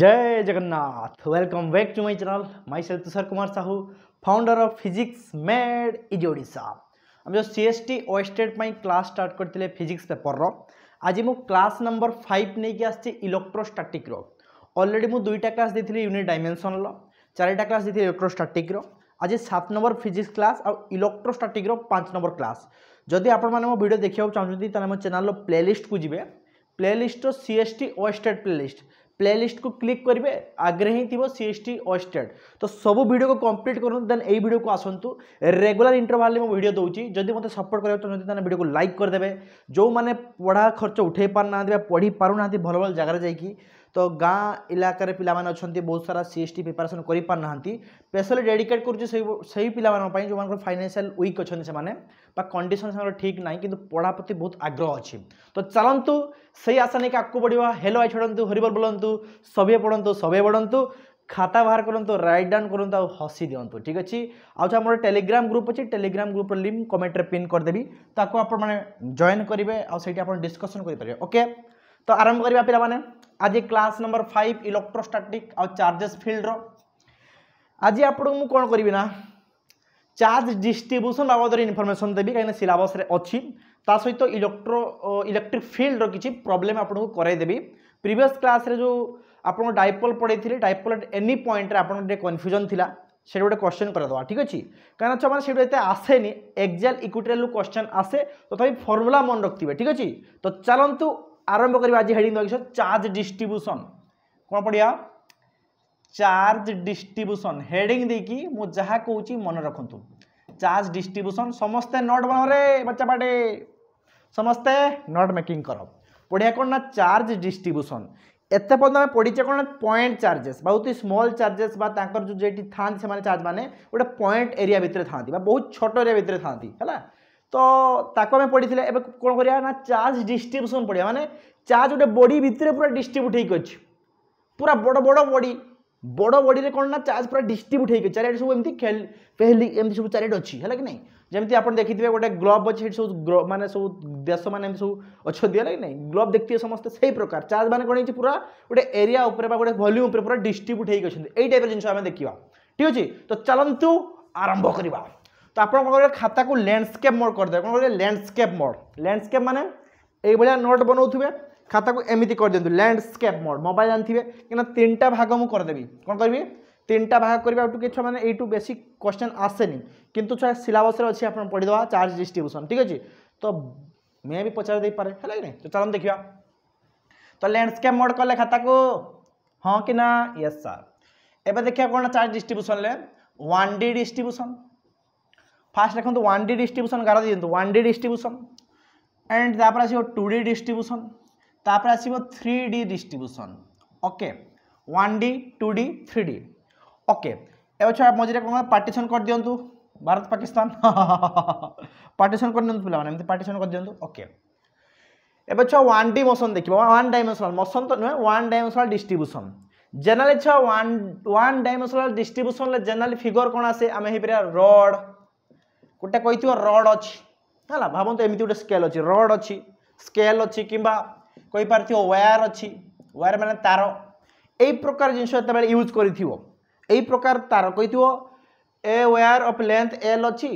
जय Jagannath welcome back to my channel myself Tushar Kumar Sahu founder of physics made easy ओडा आम जो C S T OSSTET class start करते physics paper आज मु क्लास नंबर फाइव नहीं आसी इलेक्ट्रोस्टाटिक अलरेडी मुझे दुईटा क्लास देती यूनिट डायमेनसन चारिटा क्लास देती इलेक्ट्रोस्टाटिक आज सात नंबर फिजिक्स क्लास आउ इलेक्ट्रोस्टाटिक पाँच नंबर क्लास जदि आपण मैंने भिड देखा चाहते मो चेल प्लेलीस्ट को जी playlist C S T OSSTET playlist playlist କୁ କ୍ଲିକ୍ କରିବେ ଆଗରେ ହିଁ ଥିବ ସିଏସ୍ଟି ଓଷ୍ଟେଡ୍ ତ ସବୁ ଭିଡ଼ିଓକୁ କମ୍ପ୍ଲିଟ୍ କରନ୍ତୁ ଦେନ୍ ଏଇ ଭିଡ଼ିଓକୁ ଆସନ୍ତୁ ରେଗୁଲାର ଇଣ୍ଟରଭାଲରେ ମୁଁ ଭିଡ଼ିଓ ଦେଉଛି ଯଦି ମୋତେ ସପୋର୍ଟ କରିବାକୁ ଚାହୁଁଛନ୍ତି ତାହେଲେ ଭିଡ଼ିଓକୁ ଲାଇକ୍ କରିଦେବେ ଯେଉଁମାନେ ପଢ଼ା ଖର୍ଚ୍ଚ ଉଠାଇ ପାରୁନାହାନ୍ତି ବା ପଢ଼ି ପାରୁନାହାନ୍ତି ଭଲ ଭଲ ଜାଗାରେ ଯାଇକି तो ଗାଁ ଇଲାକାରେ ପିଲାମାନେ ଅଛନ୍ତି ବହୁତ ସାରା ସି ଏସ୍ ଟି ପ୍ରିପାରେସନ୍ କରିପାରୁନାହାନ୍ତି ସ୍ପେଶାଲି ଡେଡିକେଟ୍ କରୁଛି ସେଇ ସେଇ ପିଲାମାନଙ୍କ ପାଇଁ ଯେଉଁମାନଙ୍କର ଫାଇନାନ୍ସିଆଲ୍ ୱିକ୍ ଅଛନ୍ତି ସେମାନେ ବା କଣ୍ଡିସନ୍ ସେମାନଙ୍କର ଠିକ୍ ନାହିଁ କିନ୍ତୁ ପଢ଼ା ପ୍ରତି ବହୁତ ଆଗ୍ରହ ଅଛି ତ ଚାଲନ୍ତୁ ସେଇ ଆଶା ନେଇକି ଆଗକୁ ବଢ଼ିବା ହେଲୋ ଆଇ ଛାଡ଼ନ୍ତୁ ହରିବଲ ବୋଲନ୍ତୁ ସଭିଏ ପଢ଼ନ୍ତୁ ସଭିଏ ବଢ଼ନ୍ତୁ খাতা বাহার করতো রাইট ডাউন করতো আউ হসি দিও ঠিক আছে আচ্ছা আমার টেলিগ্রাম গ্রুপ অছে টেলিগ্রাম গ্রুপর লিঙ্ক কমেন্টরে পিন করেদেবি তাকে আপনার জয়েন করবে আইটি আপনার ডিসকসন করে পারবে ওকে তো আরম্ভ করা পিলা মানে आज क्लास नंबर फाइव इलेक्ट्रोस्टाटिक आउ चार्जेस फिल्ड आज आपण मु कोण करी ना चार्ज डिस्ट्रीब्यूशन बाबद इनफर्मेसन देवी कहीं सिलबस अच्छी ता सहित इलेक्ट्रो इलेक्ट्रिक फिल्ड किसी प्रोब्लेम आपको करईदेवी प्रिवियस क्लास रे जो आप डायपोल पढ़े डायपोल एट एनी पॉइंट आपन कन्फ्यूजन थी সেটা গোটে কোশ্চেন করাদেওয়া ঠিক আছে কেন ছ মানে সেটা এতে আসেনি এক্সাল ইকুইটাল কোশ্চেন আসে তথাপি ফর্মুলা মনে রাখবে ঠিক আছে তো চালু ଆରମ୍ଭ କରିବା ଆଜି ହେଡ଼ିଂ ଦେବା କିସ ଚାର୍ଜ ଡିଷ୍ଟ୍ରିବ୍ୟୁସନ୍ କ'ଣ ପଢ଼ିବା ଚାର୍ଜ ଡିଷ୍ଟ୍ରିବ୍ୟୁସନ୍ ହେଡ଼ିଂ ଦେଇକି ମୁଁ ଯାହା କହୁଛି ମନେ ରଖନ୍ତୁ ଚାର୍ଜ ଡିଷ୍ଟ୍ରିବ୍ୟୁସନ୍ ସମସ୍ତେ ନଟ୍ ବନରେ ବଚ୍ଚା ପାଟେ ସମସ୍ତେ ନଟ୍ ମେକିଂ କର ପଢ଼ିବା କ'ଣ ନା ଚାର୍ଜ ଡିଷ୍ଟ୍ରିବ୍ୟୁସନ୍ এতে পর্যন্ত আমি পড়িছে কোণ পয়েন্ট চার্জেস বা অতি স্মল চার্জেস বা তাঁর যে যেটি থাকে সে চার্জ মানে গোটে পয়েন্ট এরিয়া ভিতরে থাকে বা বহু ছোট এরিয়া ভিতরে থাকে হ্যাঁ ତ ତାକୁ ଆମେ ପଢ଼ିଥିଲେ ଏବେ କ'ଣ କରିବା ନା ଚାର୍ଜ ଡିଷ୍ଟ୍ରିବ୍ୟୁସନ୍ ପଢ଼ିବା ମାନେ ଚାର୍ଜ ଗୋଟେ ବଡ଼ି ଭିତରେ ପୁରା ଡିଷ୍ଟ୍ରିବ୍ୟୁଟ୍ ହେଇକି ଅଛି ପୁରା ବଡ଼ ବଡ଼ ବଡ଼ି বড় বডিরে কোণ না চার্জ পুরা ডিস্ট্রিব্যুট হয়ে গেছে চারিআডে সব এমনি ফেহলি এমনি সব চারিআডে অছি হলে কি নাই যেমনি আপনার দেখিবে গোটে গ্লোভ অছে সেটি সব মানে সব দেশ মানে এমনি সব অছন্তি হলে কি নাই গ্লোভ দেখতে সমস্ত সেই প্রকার চার্জ মানে কোণ হয়েছে পুরা গোটে এরিয়া উপরে বা গোটে ভলিউম উপরে পুরা ডিস্ট্রিব্যুট হয়ে গেছেন এই টাইপের জিনিস আমি দেখিবা ঠিক আছে তো চলন্তু আরম্ভ করিবা ତ ଆପଣ କ'ଣ କରିବେ ଖାତାକୁ ଲ୍ୟାଣ୍ଡସ୍କେପ୍ ମୋଡ଼ କରିଦେବେ କ'ଣ କରିବେ ଲ୍ୟାଣ୍ଡସ୍କେପ୍ ମୋଡ଼ ଲ୍ୟାଣ୍ଡସ୍କେପ୍ ମାନେ এইভাবে নোট বনাউবে খাতাকে এমিতি করে দিও ল্যান্ডস্কেপ মোড মোবাইল জানিবে কিনা তিনটা ভাগ মু করেদেবি কোণ করবি তিনটা ভাগ করবি আগে ছুঁ মানে এইটু বেশি কোশ্চেন আসেনি কিন্তু ছুঁ সিলাবসের অছি আপনার পড়িদেওয়া চার্জ ডিস্ট্রিব্যুশন ঠিক আছে তো মে বি পচার দিয়ে হলে কি তো চলুন দেখা তো ল্যান্ডস্কেপ মোড কলে খাতাকে হ্যাঁ কি না ইয়েস স্যার এবার দেখা কোণ charge distribution one D distribution first লেখন্তু ওয়ান ডি ডিস্ট্রিব্যুশন গার দিয়ে দিও ওয়ান ডি ডিস্ট্রিব্যুশন অ্যান্ড তারপরে আসবে টু ডি ডিস্ট্রিব্যুশন তারপরে আসবে three D distribution okay one D two D three D okay এবার ছড়া মঝিরে কোন পার্টিশন করে দিও ভারত পাকিস্তান পার্টিশন করে নিও পিলা এমনি পার্টিশন করে দিও ওকে এবার ছুয়া ওয়ান ডি মোশন দেখব ওয়ান ডাইমেনশনাল মোশন তো নুহে ওয়ান ডাইমেনশনাল ডিস্ট্রিব্যুশন জেনারেলি ছুয়া one one dimensional distribution generally figure কোণ আসে আমি হইপার রড ଗୋଟେ କହିଥିବ ରଡ୍ ଅଛି ହେଲା ଭାବନ୍ତୁ ଏମିତି ଗୋଟେ ସ୍କେଲ୍ ଅଛି ରଡ୍ ଅଛି ସ୍କେଲ୍ ଅଛି କିମ୍ବା କହିପାରିଥିବ ୱାୟାର୍ ଅଛି ୱାୟାର୍ ମାନେ ତାର এই প্রকার জিনিস যেতবে ইউজ করে এই প্রকার তার কইথ a wire of length L অছি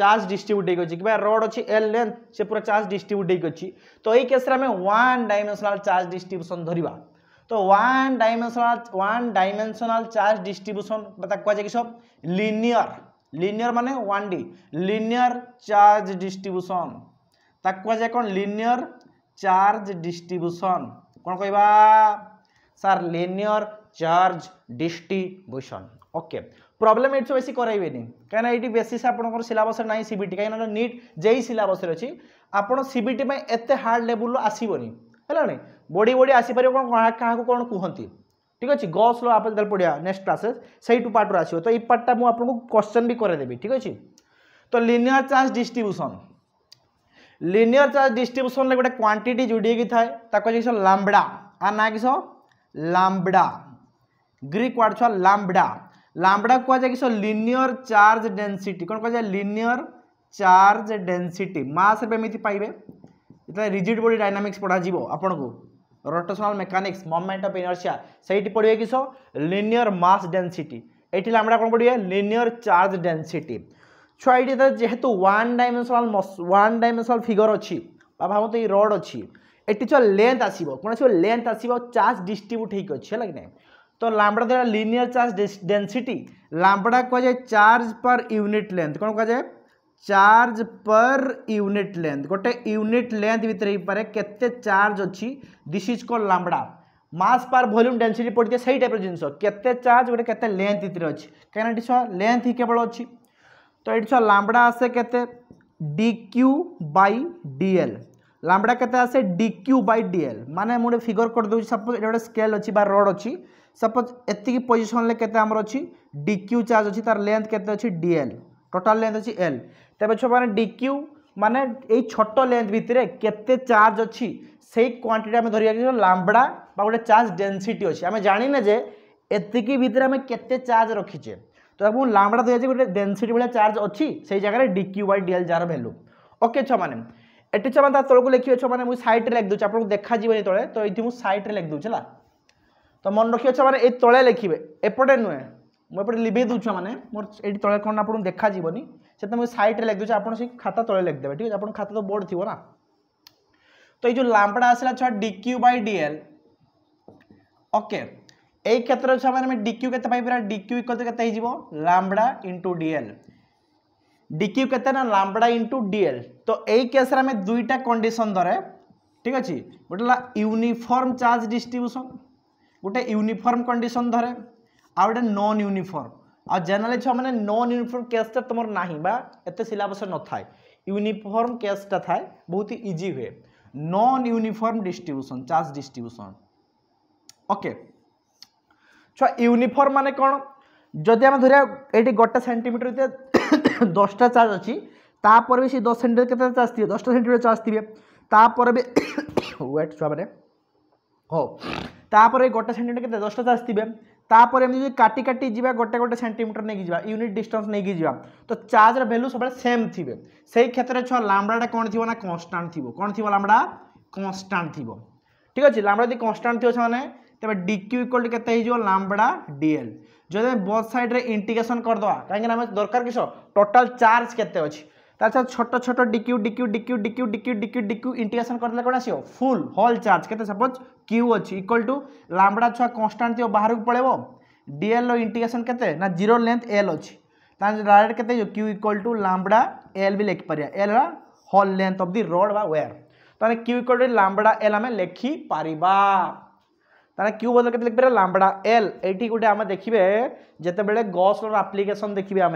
চার্জ ডিস্ট্রিব্যুট হয়ে অছি কিংবা রড অছি এল লেন্থ সে পুরা চার্জ ডিস্ট্রিব্যুট হয়ে অছি তো এই কেসরে আমি ওয়ান ডাইমেনশনাল চার্জ ডিস্ট্রিব্যুশন ধরিবা তো one dimensional one dimensional charge distribution বা তাকে কুয়া যায় কি সব লিনিয়র লিনিয়ার মানে one D linear charge distribution তাকে কুযায় কোণ লিনিয়ার চার্জ ডিস্ট্রিব্যুশন কোণ কহবা sir linear charge distribution okay problem এটি বেশি করাইবেনি কিনা এটি বেসিস আপনার সিলাবসে না সিবিটি কিনা নিট যেই সিলাবসে অছি আপনার সিবিটি এত হার্ড লেভেল আসবনি হল বড়ি বড়ি আসিপার কাহু কোণ কুহতি ঠিক আছে গসল ଆପଣ ଯେତେବେଳେ ପଢ଼ିବା ନେକ୍ସଟ କ୍ଲାସେସ୍ ସେଇଠୁ ପାର୍ଟରୁ ଆସିବ ତ ଏଇ ପାର୍ଟଟା ମୁଁ ଆପଣଙ୍କୁ କ୍ୱେଶ୍ଚନ୍ ବି କରାଇଦେବି ଠିକ୍ ଅଛି ତ linear charge distribution linear charge ডিস্ট্রিবিউশনরে গোটে কোয়ান্টিটি যোডিকি থাকে তাকে কিস লাম্বড়া আর না কিস লাম্বড়া গ্রিক ওয়ার্ড ছুয়া লাম্বড়া লাম্বড়া কুয়া কিস লিনিয়ার চার্জ ডেনসিটি কোণ কুয়া লিনিয়ার চার্জ ডেনসিটি মাস এবে এমিতি পাইবে যেটা রিজিড বডি ডাইনামিক্স পড়া যাব আপনার rotational mechanics moment of inertia ସେଇଠି ପଡ଼ିବେ କିସ ଲିନିୟର ମାସ୍ ଡେନ୍ସିଟି ଏଠି ଲାମ୍ବଡ଼ା କ'ଣ ପଡ଼ିବେ ଲିନିୟର ଚାର୍ଜ ଡେନ୍ସିଟି ଛୁଆ ଏଇଠି ତ ଯେହେତୁ one dimensional one dimensional figure ଅଛି ବା ଭାବନ୍ତୁ ଏଇ ରଡ୍ ଅଛି ଏଠି ଛୁଆ ଲେନ୍ଥ ଆସିବ କ'ଣ ଆସିବ ଲେନ୍ଥ ଆସିବ ଚାର୍ଜ ଡିଷ୍ଟ୍ରିବ୍ୟୁଟ୍ ହେଇକି ଅଛି ହେଲା କି ନାହିଁ ତ ଲାମ୍ବଡ଼ା ଦ୍ୱାରା ଲିନିୟର ଚାର୍ଜ ଡେନ୍ସିଟି ଲାମ୍ବଡ଼ା କୁହାଯାଏ ଚାର୍ଜ ପର୍ ୟୁନିଟ୍ ଲେନ୍ଥ କ'ଣ କୁହାଯାଏ ଚାର୍ଜ ପର୍ ୟୁନିଟ୍ ଲେନ୍ଥ ଗୋଟେ ୟୁନିଟ୍ ଲେନ୍ଥ ଭିତରେ ହେଇପାରେ କେତେ ଚାର୍ଜ ଅଛି this is call lambda mass per volume density ପଡ଼ିଛି ସେଇ ଟାଇପ୍ର ଜିନିଷ କେତେ ଚାର୍ଜ ଗୋଟେ କେତେ ଲେନ୍ଥ ଭିତରେ ଅଛି କାହିଁକିନା ଏଠି ଛୁଆ ଲେନ୍ଥ ହିଁ କେବଳ ଅଛି ତ ଏଠି ଛୁଆ ଲାମ୍ବଡ଼ା ଆସେ କେତେ D Q by DL lambda କେତେ ଆସେ ଡି କ୍ୟୁ ବାଇ ଡିଏଲ୍ ମାନେ ମୁଁ ଗୋଟେ ଫିଗର କରିଦେଉଛି ସପୋଜ୍ ଏଠି ଗୋଟେ ସ୍କେଲ୍ ଅଛି ବା ରଡ୍ ଅଛି ସପୋଜ୍ ଏତିକି ପୋଜିସନ୍ରେ କେତେ ଆମର ଅଛି ଡି କ୍ୟୁ ଚାର୍ଜ ଅଛି ତାର ଲେନ୍ଥ କେତେ ଅଛି ଡିଏଲ୍ ଟୋଟାଲ୍ ଲେନ୍ଥ ଅଛି ଏଲ୍ ତେବେ ଛୁଆମାନେ ଡିକ୍ୟୁ ମାନେ ଏଇ ଛୋଟ ଲେନ୍ଥ ଭିତରେ କେତେ ଚାର୍ଜ ଅଛି ସେଇ କ୍ୱାଣ୍ଟିଟି ଆମେ ଧରିବା ଲାମ୍ବଡ଼ା বা ଗୋଟେ ଚାର୍ଜ ଡେନ୍ସିଟି ଅଛି ଆମେ ଜାଣିନେ ଯେ ଏତିକି ଭିତରେ ଆମେ କେତେ ଚାର୍ଜ ରଖିଛେ ତ ଆମକୁ ଲାମ୍ବଡ଼ା ଦିଆଯାଇଛି ଗୋଟେ ଡେନ୍ସିଟି ଭଳିଆ ଚାର୍ଜ ଅଛି ସେଇ ଜାଗାରେ ଡିକ୍ୟୁ ବାଇ ଡିଏଲ୍ ଯାହାର ଭ୍ୟାଲୁ ଓକେ ଛୁଆମାନେ ଏଠି ଛୁଆମାନେ ତା ତଳକୁ ଲେଖିବେ ଛୁଆମାନେ ମୁଁ ସାଇଟ୍ରେ ଲେଖିଦେଉଛି ଆପଣଙ୍କୁ ଦେଖାଯିବନି ତଳେ ତ ଏଇଠି ମୁଁ ସାଇଟ୍ରେ ଲେଖିଦେଉଛି ହେଲା ତ ମନେ ରଖିବେ ଛୁଆମାନେ ଏଇ ତଳେ ଲେଖିବେ ଏପଟେ ନୁହେଁ मुझे लिभे दूचे मैंने मोर ये तले कौन आपको देखा जीवन से मुझे सैड्रे लिखिदे आप खाता तले लिखिदेवे ठीक है आप खाता तो बोर्ड थी ना तो ये जो लाम्पड़ा आसला छुआ D Q by D L okay এই ক্ষেত্রে ছুয়া মানে ডি ক্যু কেতে পাইপারা ডি ক্যু ইকল টু কেতে হইযিব lambda into DL D Q কেতে না লাম্বডা ইনটু ডিএল তো এই কেসরে আমি দুইটা কন্ডিশন ধরে ঠিক আছে গোটে হল ইউনিফর্ম চার্জ ডিস্ট্রিবিউশন গোটে ইউনিফর্ম কন্ডিশন ধরে ଆଉ ଗୋଟେ ନନ୍ ୟୁନିଫର୍ମ ଆଉ ଜେନେରାଲ ଛୁଆ ମାନେ ନନ୍ ୟୁନିଫର୍ମ କେସ୍ଟା ତୁମର ନାହିଁ ବା ଏତେ ସିଲାବସ୍ରେ ନଥାଏ ୟୁନିଫର୍ମ କେସ୍ଟା ଥାଏ ବହୁତ ଇଜି ହୁଏ non uniform distribution charge distribution okay ଛୁଆ ୟୁନିଫର୍ମ ମାନେ କ'ଣ ଯଦି ଆମେ ଧରିବା ଏଇଠି ଗୋଟେ ସେଣ୍ଟିମିଟର ଭିତରେ ଦଶଟା ଚାର୍ଜ ଅଛି ତାପରେ ବି ସେ ଦଶ ସେଣ୍ଟିମିଟର କେତେ ଚାର୍ଜ ଥିବେ ଦଶଟା ସେଣ୍ଟିମିଟର ଚାର୍ଜ ଥିବେ ତାପରେ ବି ୱେଟ୍ ଛୁଆମାନେ ହଉ ତାପରେ ଗୋଟେ ସେଣ୍ଟିମିଟର କେତେ ଦଶଟା ଚାର୍ଜ ଥିବେ তাপরে এমনি যদি কাটি কাটি যা গোটে গোটে সেটিমিটর নিয়ে যা ইউনিট ডিষ্টান্স নিয়ে যা তো চার্জর ভ্যালু সবুজ সেম থিবে সেই ক্ষেত্রে ছ লামড়াটা কোণ থিব না কনস্টান্ট থিব কোণ থিব লামড়া কনস্টান্ট থিব ঠিক আছে লামড়া যদি কনস্টান্ট থিব সেমানে তবে ডিক্যু ইকুয়াল টু কেতে হয়ে লামড়া ডিএল যদি বোথ সাইড্রে ইন্টিগ্রেসন করদেবা কাইকি আমি দরকার কিস টোটাল চার্জ কেতে অছি छाड़ा छोट छोट DQ dQ dQ dQ dQ dQ DQ integration कर फुल हल चार्ज के सपोज क्यू अच्छी इक्वल टू लामड़ा छुआ कन्स्टाट थी बाहर को पड़े डीएल रंटिग्रेसन के जीरो लेंथ एल अच्छी डायरेक्ट के Q equal to lambda L भी लिखिपर एल है हल लेंथ अफ दि रड बा वेयर तेज़े Q equal to lambda L आम लिखिपर तेज़े क्यू बदल के लिखिपर लामड़ा एल ये गोटे आम देखिए जिते बड़े गस्ल आप्लिकेसन देखिए आम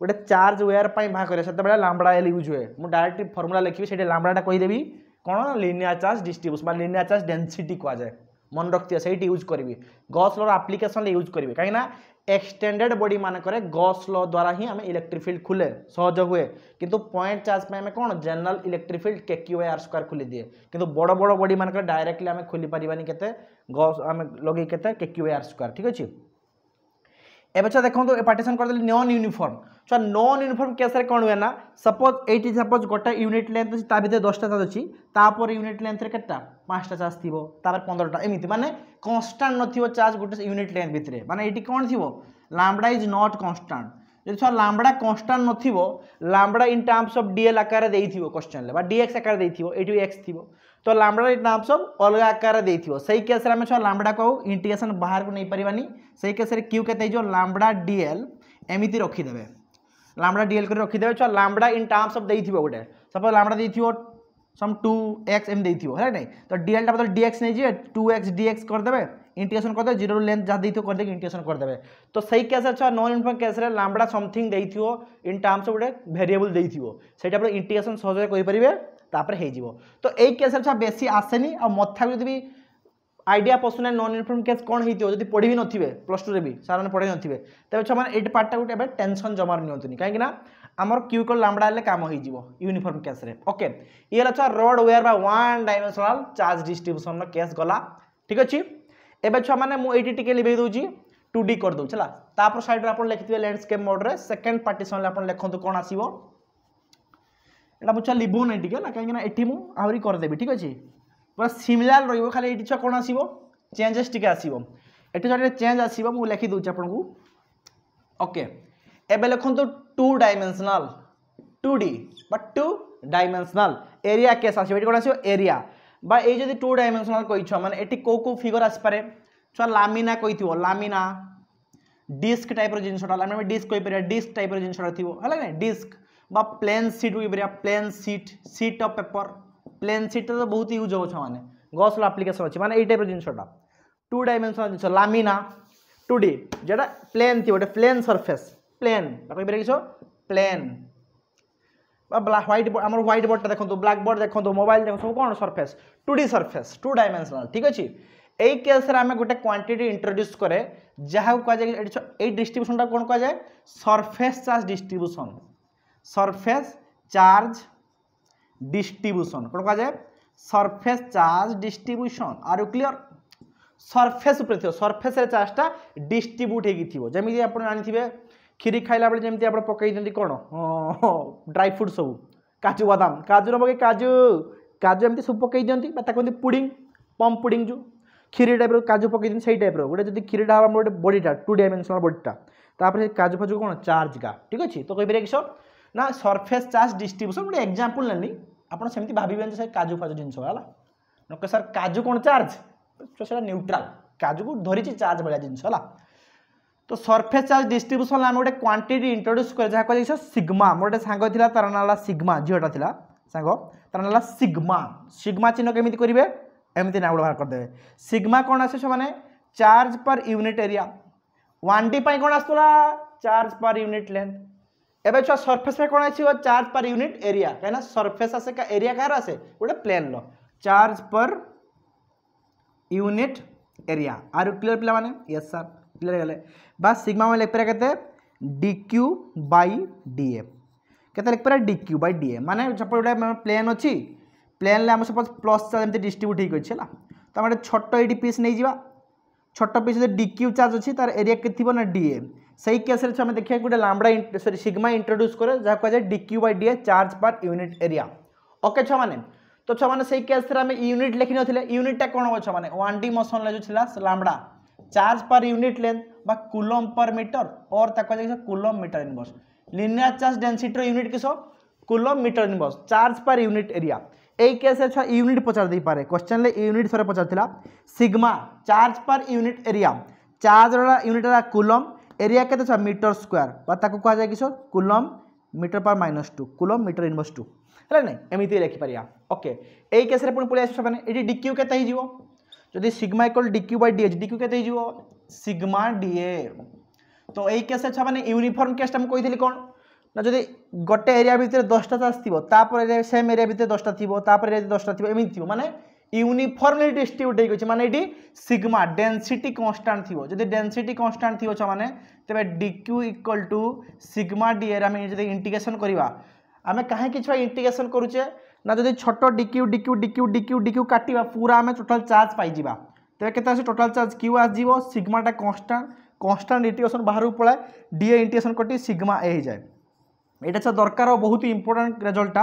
গোটে চার্জ ওয়ার বাহা করা সেতবে লাম্বড়া এল ইউজ হুয়ে মু ডাইরেক্ট ফর্মুলা লিখবি সেটি লাম্বড়াটা কইদেবি কোণ লিনিয়ার চার্জ ডিস্ট্রিবিউশন বা লিনিয়ার চার্জ ডেনসিটি কুযায়ে মনে রাখতে সেইটি ইউজ করবি গস লর আপ্লিকেসন ইউজ করবি কিনা এক্সটেন্ডেড বডি মানকরে গস ল দ্বারা হি আমি ইলেকট্রিক ফিল্ড খুলে সহজ হুয়ে কিন্তু পয়েন্ট চার্জ পাই আমি কোন general electric field K Q R square খুলি দিয়ে কিন্তু বড় বড় বডি মানকরে ডাইরেক্টলি আমি খুলি পারিবানি কেতে গস আমি লগে কেতে কে কিউ আর স্কোয়ার ঠিক আছে এবার দেখুন পার্টিশন করেদেলি নন ইউনিফর্ম ଛୁଆ ନନ୍ ୟୁନିଫର୍ମ କେସ୍ରେ କ'ଣ ହୁଏ ନା ସପୋଜ୍ ଏଇଠି ସପୋଜ୍ ଗୋଟେ ୟୁନିଟ୍ ଲେନ୍ଥ ଅଛି ତା ଭିତରେ ଦଶଟା ଚାର୍ଜ ଅଛି ତାପରେ ୟୁନିଟ୍ ଲେନ୍ଥରେ କେତେଟା ପାଞ୍ଚଟା ଚାର୍ଜ ଥିବ ତାପରେ ପନ୍ଦରଟା ଏମିତି ମାନେ କନଷ୍ଟାଣ୍ଟ ନଥିବ ଚାର୍ଜ ଗୋଟେ ୟୁନିଟ୍ ଲେନ୍ଥ ଭିତରେ ମାନେ ଏଇଠି କ'ଣ ଥିବ ଲାମ୍ବଡ଼ା ଇଜ୍ ନଟ୍ କନଷ୍ଟାଣ୍ଟ ଯଦି ଛୁଆ ଲାମ୍ବଡ଼ା କନଷ୍ଟାଣ୍ଟ ନଥିବ lambda in terms of DL ଆକାରରେ ଦେଇଥିବ କ୍ୱେଶ୍ଚନ୍ରେ ବା ଡିଏକ୍ସ ଆକାରରେ ଦେଇଥିବ ଏଇଠି ଏକ୍ସ ଥିବ तो लाम्बडार नाम सब अलग आकार देव सही केस लाम्बडा कहू इंटीग्रेसन बाहर को नहीं पार्वानी सही केस क्यू के लाम्बडा डीएल एमती रखीदे लामडा डीएल कर रखिदे छुआ लाम्बडा इन टर्म्स अफ दे गोटे सपोज लामडा दे सम टू एक्स एम देव दे ना तो डीएल बदल डीएक्स नहीं जाए टू एक्स डीएक्स करदेवे इंटीग्रेसन करदे जीरो लेंथ जहाँ दे करदे इंटीग्रेसन करदे तो सही केस छुआ non uniform case lambda something दे थो इन टर्म्स गोटे भेरिएबल दे सही इंटीग्रेसन सहज करें তাপরে হয়েযিব তো এই কেসরে ଛୁଆ বেশি আসেনি আর মথা যদি বি আইডিয়া পসুনা নন ইউনিফর্ম কেস কোণ হইতিও যদি পড়ি বি নথিবে প্লস টু রে বি স্যার মানে পড়াই নথিবে তবে ছুয়া মানে এইট পার্টটা গোটে এবার টেনশন জমার নিয়ন্তুনি কাইকি না আমার কিউকল লাম্বডা হলে কাম হইযিব ইউনিফর্ম কেসরে ওকে ইয়ে হল ছুয়া রড ওয়ার বা one dimensional charge distribution case গলা ঠিক আছে এবার ছুয়া মানে মু এইটি টিকে লিভাই দেউছি টু ডি করে দেছি হল তাপর সাইড্রে আপনার লিখিবে ল্যান্ডস্কেপ মোড্রে সেকেন্ড পার্টিসনলে আপনার লিখতু কোণ আসবে এটা ମୁଁ ଛୁଆ ଲିଭଉନାହିଁ ଟିକେ ହେଲା କାହିଁକିନା ଏଠି ମୁଁ ଆହୁରି କରିଦେବି ଠିକ୍ ଅଛି ପୁରା ସିମିଲାର ରହିବ ଖାଲି ଏଠି ଛୁଆ କ'ଣ ଆସିବ ଚେଞ୍ଜେସ୍ ଟିକେ ଆସିବ ଏଠି ଛୁଆ ଟିକେ ଚେଞ୍ଜ ଆସିବ ମୁଁ ଲେଖିଦେଉଛି ଆପଣଙ୍କୁ ଓକେ ଏବେ ଲେଖନ୍ତୁ ଟୁ ଡାଇମେନ୍ସନାଲ୍ টু ডি বা টু ডাইমেনশনাল এরিয়া কেস আসবে এটি কোণ আসবে এরিয়া বা এই যদি টু ডাইমেনশনাল কইছ মানে এটি কেউ কেউ ফিগর আসিপারে ছুয়া লামিনা কইথিব লামিনা ডিস্ক টাইপর জিনিসটা লামিনা ডিস্ক কইপার ডিস্ক টাইপর জিনিসটা থিব হল না ডিস্ক বা ପ୍ଲେନ୍ ସିଟ୍ ବି କହିପାରିବା plane sheet sheet of paper ପ୍ଲେନ୍ ସିଟ୍ଟା ତ ବହୁତ ୟୁଜ୍ ହେବ ଛୁଆମାନେ ଗସ୍ର ଆପ୍ଲିକେସନ୍ ଅଛି ମାନେ ଏଇ ଟାଇପ୍ର ଜିନିଷଟା ଟୁ ଡାଇମେନ୍ସନାଲ୍ ଜିନିଷ ଲାମିନା ଟୁ ଡି ଯେଉଁଟା ପ୍ଲେନ୍ ଥିବ ଗୋଟେ ପ୍ଲେନ୍ ସର୍ଫେସ୍ ପ୍ଲେନ୍ କହିପାରିବା କିସ ପ୍ଲେନ୍ বা হোয়াইট বোর্ড আমার হোয়াইট বোর্ডটা দেখুন ব্ল্যাক বোর্ড দেখুন মোবাইল দেখুন সব কোণ surface two D surface two dimensional ঠিক আছে এই কেসরে আমি গোটে কোয়ান্টিটি ইন্ট্রোড্যুস করে যা কুযায় এই ডিস্ট্রিব্যুশনটা কোণ কুযায় surface charge distribution surface charge distribution কোন কুযায়ে surface charge distribution are you clear surface উপরে থিব সরফেসরে চার্জটা ডিস্ট্রিব্যুট হয়েকি থিব যেমি আপনার জাঁথিবে କ୍ଷୀରି ଖାଇଲା ବେଳେ ଯେମିତି ଆପଣ ପକାଇ ଦିଅନ୍ତି କ'ଣ ଡ୍ରାଇ ଫ୍ରୁଟ୍ ସବୁ କାଜୁ ବାଦାମ କାଜୁ ନ ପକାଇ କାଜୁ କାଜୁ ଏମିତି ସବୁ ପକାଇ ଦିଅନ୍ତି ବା ତାକୁ ଏମିତି ପୁଡ଼ିଂ ପମ୍ପ ପୁଡ଼ିଂ ଯେଉଁ କ୍ଷୀରି ଟାଇପ୍ର କାଜୁ ପକାଇ ଦିଅନ୍ତି ସେଇ ଟାଇପ୍ର ଗୋଟେ ଯଦି କ୍ଷୀରିଟା ହେବ ଆମର ଗୋଟେ ବଡ଼ିଟା ଟୁ ଡାଇମେନ୍ସନାଲ୍ ବଡ଼ିଟା ତାପରେ ସେ କାଜୁ ଫାଜୁ କ'ଣ ଚାର୍ଜ ଗା ଠିକ୍ ଅଛି ତ କହିପାରିବା କି ସର୍ ना सरफेस चार्ज डिस्ट्रब्यूशन गोटे एक्जामपल नेली আপনার সেমি ভাববেন যে কাজু ফাজু জিনিস হল নকে স্যার কাজু কোণ চার্জ তো সেটা নিউট্রাল কাজুকু ধরিছি চার্জ ভাগ জিনিস হল তো সরফেস চার্জ ডিস্ট্রবুশন আমি গোটে কোয়ান্টিটি ইন্ট্রোড্যুস করে যা কুয়া যাই সিগমা মোর গোটে সাঙ্গ লা তার না হল সিগমা ঝিওটা লা সাঙ্গ তার না হল সিগমা সিগমা চিহ্ন কেমিতি করবে এমতি না বাহার করেদেবে সিগমা কোণ আসে সে charge per unit area one D কোণ আসুলা চার্জ পর ইউনিট লেন্থ এবার ছুয়া সরফেসরে কোণ আসবে চার্জ পর ইউনিট এরিয়া কিনা সরফেস আসে এরিয়া কার আসে গোটে প্লেন্র charge per unit area are clear পিলা মানে ইয়েস সার ক্লিয়ার গেলে বা সিগমা মানে লিখপারা কেতে ডিক্যু বাই ডিএফ কেতে লিখপারা ডিক্যু বাই ডিএফ মানে সপোজ গোটে প্লেন অছি প্লেনলে আমি সপোজ প্লস চার্জ এমনি ডিস্ট্রিব্যুট হয়ে অছি হল তো আমি গোটে ছোট এইটি পিস নিয়ে যা ছোট পিস ডিক্যু চার্জ অছি তার এরিয়া কে থাকবে না ডিএফ सही केस देखिए गोटे लाम्बडा सरी सिग्मा इंट्रोड्यूस करे जहाँ कहुए DQ by DA charge per unit area okay छुआने तो छुआने से केस यूनिट लिखी ना यूनिटा कौन हम छुआने वन डी मोशन जो था lambda charge per unit length बा कुलम पर मीटर और coulomb metre inverse linear charge density unit किस coulomb metre inverse charge per unit area यही केस छुआ यूनिट पचार दे क्वेश्चन यूनिट थे पचार sigma charge per unit area charge unit रहा कुलम এরিয়া কেতে ছ মিটর স্কোয়ার বা তাকে কুহযায় কিশোর কুলম মিটর পার minus two coulomb metre inverse two হলে না এমিতি লেখিপারা ওকে এই কেসরে পুঁ পড়ে আসবে সে এটি ডিক্যু কেতে হয়ে যদি sigma equal DQ by DH DQ কেতে হয়ে সিগমা ডিএ তো এই কেসরে ছাড়া ইউনিফর্ম কেসটা আমি কইলি কোণ না যদি গোটে এরিয়া ভিতরে দশটা চাষ থাকবে তাপরে সেম এরিয়া ভিতরে দশটা থাকবে তাপরে এরিয়া দশটা থাকবে এমনি থাকবে মানে ইউনিফর্মলি ডিস্ট্রিব্যুট হয়ে গেছে মানে এটি সিগমা ডেনসিটি কনস্টান্ট থিব যদি ডেনসিটি কনস্টান্ট থিব ছমানে তেবে ডিক্যু ইকুয়াল টু সিগমা ডিএর আমি যদি ইন্টিগ্রেসন করা আমি কাহিঁকি ছুয়া ইন্টিগ্রেসন করুছে না যদি ছোট ডিক্যু ডিক্যু ডিক্যু ডিক্যু ডিক্যু কাটিবা পুরা আমি টোটাল চার্জ পাইযা তেবে কেতে আসে টোটাল চার্জ কিউ আসব সিগমাটা কনস্টান্ট কনস্টান্ট ইন্টিগ্রেসন বাহারু পড়ায় ডিএ ইন্টিগ্রেসন করটি সিগমা এ হয়ে যায় এটা দরকার বহুত ইম্পর্টান্ট রেজল্টটা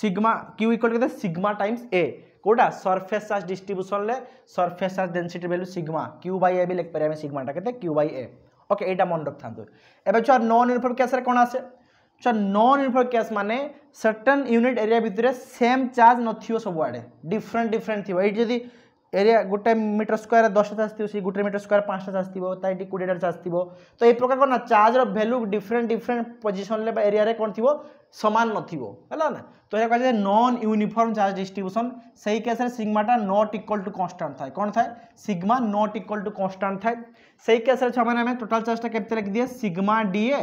sigma Q equal to sigma times A कोटा सरफेस चार्ज डिस्ट्रीब्यूशन ले surface charge density value sigma Q by A भी लिखिपर आम सिग्माटा के क्यू बै ए ओके यहाँ मन रखा एवं छुआ नन यूनिफर्म कैस कौन आसे छुआ नन यूनिफर्म कैस मैंने सर्टन यूनिट एरिया भितर सेम चार्ज नथियो आड़े डिफरेन्ट डिफरेन्ट थी ये जब ଏରିଆ ଗୋଟେ ମିଟର ସ୍କୋୟାର ଦଶଟା ଆସିଥିବ ସେଇ ଗୋଟେ ମିଟର ସ୍କୋୟାର ପାଞ୍ଚଟା ଆସିଥିବ ତା ଏଠି କୋଡ଼ିଏଟା ଆସିଥିବ ତ ଏଇ ପ୍ରକାର କ'ଣ ନା ଚାର୍ଜର ଭ୍ୟାଲୁ ଡିଫରେଣ୍ଟ ଡିଫରେଣ୍ଟ ପୋଜିସନରେ ବା ଏରିଆରେ କ'ଣ ଥିବ ସମାନ ନଥିବ ହେଲା ନା ତ ଏହା କୁହାଯାଏ ନନ୍ ୟୁନିଫର୍ମ ଚାର୍ଜ ଡିଷ୍ଟ୍ରିବ୍ୟୁସନ୍ ସେଇ କେସ୍ରେ ସିଗ୍ମାଟା ନଟ୍ ଇକ୍ୱାଲ୍ ଟୁ କନଷ୍ଟାଣ୍ଟ ଥାଏ କ'ଣ ଥାଏ sigma not equal to constant ଥାଏ ସେଇ କେସ୍ରେ ଛୁଆମାନେ ଆମେ ଟୋଟାଲ୍ ଚାର୍ଜଟା କେମିତି ଲେଖିଦିଏ ସିଗ୍ମା ଡିଏ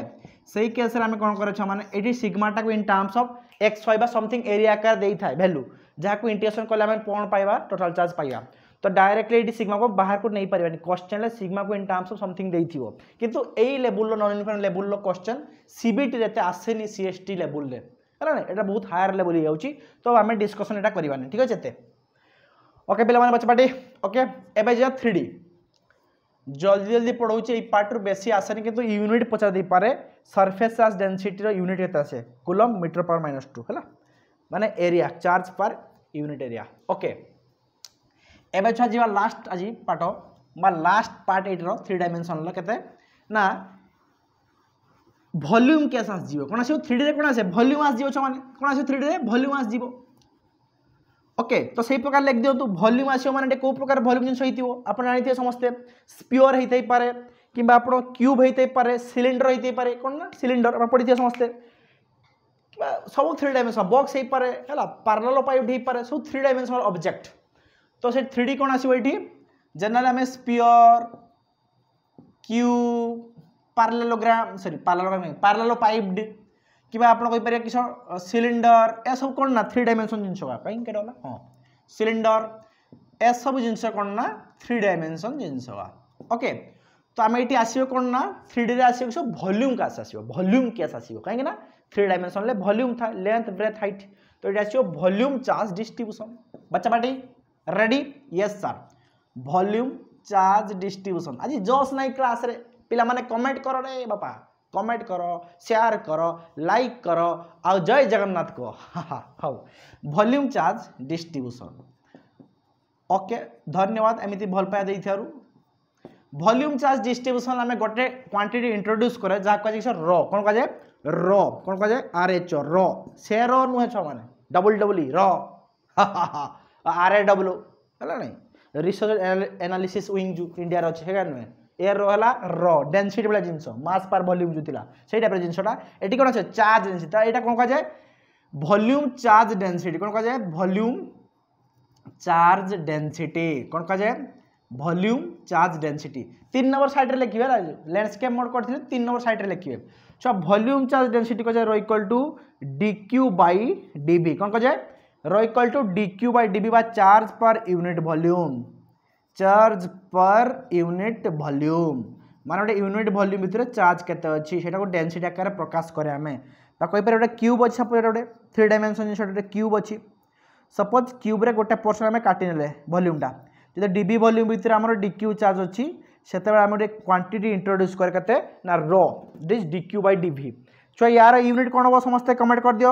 ସେଇ କେସ୍ରେ ଆମେ କ'ଣ କରେ ଛୁଆମାନେ ଏଠି ସିଗ୍ମାଟାକୁ in terms of X Y ବା ସମଥିଙ୍ଗ ଏରିଆ ଆକାର ଦେଇଥାଏ ଭ୍ୟାଲୁ ଯାହାକୁ ଇଣ୍ଟିଗ୍ରେସନ୍ କଲେ ଆମେ କ'ଣ ପାଇବା ଟୋଟାଲ୍ ଚାର୍ଜ ପାଇବା ତ ଡାଇରେକ୍ଟଲି ଏଇଠି ସିଗ୍ମାକୁ ବାହାରକୁ ନେଇପାରିବାନି କୋଶ୍ଚେନ୍ରେ ସିଗ୍ମାକୁ ଇନ୍ ଟର୍ମସ୍ ଅଫ୍ ସମଥିଙ୍ଗ ଦେଇଥିବ କିନ୍ତୁ ଏଇ ଲେବୁଲ୍ର ନନ୍ ଇନଫର୍ମ ଲେବୁଲ୍ର କୋଶ୍ଚେନ୍ ସିବିଟିରେ ଏତେ ଆସେନି ସି ଏସ୍ ଟି ଲେବୁଲ୍ରେ ହେଲା ଏଇଟା ବହୁତ ହାୟର୍ ଲେବୁଲ୍ ହେଇଯାଉଛି ତ ଆମେ ଡିସ୍କସନ୍ ଏଇଟା କରିବାନି ଠିକ୍ ଅଛି ଏତେ ଓକେ ପିଲାମାନେ ପଛପାଟି ଓକେ ଏବେ ଯିବା ଥ୍ରୀ ଡି জলদি জলদি পড়াচ্ছি এই পার্টর বেশি আসেনি কিন্তু ইউনিট পচার দিয়ে পারে সরফেস চার্জ ডেনসিটির ইউনিট কেতে আসে coulomb metre power minus two হ্যাঁ मान area charge per unit area okay एवं छुआ जी लास्ट आज पार्ट लास्ट पार्ट एट री डायमेनसन के ना भल्यूम कैस आस थ्री डी कौन आसे भल्यूम आस मैंने कौन आस थ्री डी भल्यूम आस ओके तो से प्रकार लिख दिखाँ भल्यूम आसो मैंने कौ प्रकार भल्यूम जिन आप जानते हैं समस्ते स्पिअर होता पे कि आप क्यूब होते पे सिलिंडर होते पे कौन ना सिलिंडर पढ़ी थे समस्ते सब थ्री डायमेनसनल बक्स होपे है पार्लाल पाइप होपे सब थ्री डायमेनसनल अब्जेक्ट तो से थ्री डी कौन आस जेनेल आम sphere cube parallelogram sorry parallelogram parallel pipe कि आप सिलिंडर ए सब कौन ना थ्री डायमेनसन जिन कहीं हाँ सिलिंडर ए सब जिन कौन ना थ्री डायमेनसन जिन ओके तो आम ये आस कौन ना थ्री डी आस भल्यूम कैस आस भल्यूम कैस आस कहीं थ्री डायमेनसन भल्यूम था लेंथ ब्रेथ हाइट तो ये एस वॉल्यूम चार्ज डिस्ट्रीब्यूशन बच्चा party ready yes sir volume charge distribution आज जस ना क्लास रे पिला कमेंट कर रे बापा कमेंट कर शेयर कर लाइक कर आ जय जगन्नाथ को how volume charge distribution okay धन्यवाद एमती भल पाया देथारू भल्यूम चार्ज डिस्ट्रब्यूसन आम गोटे কোয়ান্টিটি इंट्रोड्यूस করে যা কুয়া যায় র কোণ কুয়া যায় ର କ'ଣ କୁହାଯାଏ ଆର୍ ଏଚ୍ ର ସେ ର ନୁହେଁ ଛୁଆମାନେ ଡବଲ୍ ଡବଲ୍ ଇ ର ଆର୍ ଏ ଡବ୍ଲୁ ହେଲା ନାଇଁ ରିସର୍ଚ୍ଚ ଆନାଲିସିସ୍ ୱିଙ୍ଗ୍ ଯେଉଁ ଇଣ୍ଡିଆର ଅଛି ସେଟା ନୁହେଁ ଏ ର ହେଲା ର ଡେନ୍ସିଟି ଭଳିଆ ଜିନିଷ ମାସ୍ ପାର୍ ଭଲ୍ୟୁମ୍ ଯେଉଁ ଥିଲା ସେଇ ଟାଇପ୍ର ଜିନିଷଟା ଏଠି କ'ଣ ଅଛି ଚାର୍ଜ ଡେନ୍ସିଟି ଏଇଟା କ'ଣ କୁହାଯାଏ ଭଲ୍ୟୁମ୍ ଚାର୍ଜ ଡେନ୍ସିଟି କ'ଣ କୁହାଯାଏ ଭଲ୍ୟୁମ୍ ଚାର୍ଜ ଡେନ୍ସିଟି କ'ଣ କୁହାଯାଏ ভলিউম চার্জ ডেনসিটি তিন নম্বর সাইড্রে লিখবে ল্যান্ডস্কেপ মোড করে তিন নম্বর সাইড্রে লিখবে ছ ভলিউম চার্জ ডেনসিটি কে rho equal to d q by d V কম কে rho equal to d q by d V বা charge per unit volume charge per unit volume মানে গোটে ইউনিট ভলিউম ভিতরে চার্জ কেতে অছি সেটাকে ডেনসিটি আকারে প্রকাশ করে আমি তা কইপারে গোটে কিউব অছি সাপোজ এটা গোটে থ্রি ডাইমেনশন জিনিস গোটে কিউব অছি সপোজ কিউব্রে গোটে পোর্সন আমি কাটি নেলে ভলিউমটা যদি ডিবি ভଲ୍ୟୁମ୍ ଭିତରେ ଆମର ଡି କ୍ୟୁ ଚାର୍ଜ ଅଛି ସେତେବେଳେ ଆମେ ଗୋଟେ କ୍ୱାଣ୍ଟିଟି ଇଣ୍ଟ୍ରୋଡ୍ୟୁସ୍ କରେ କେତେ ନା rho this D Q by D V ଛୁଆ ୟାର ୟୁନିଟ୍ କ'ଣ ହେବ ସମସ୍ତେ କମେଣ୍ଟ କରିଦିଅ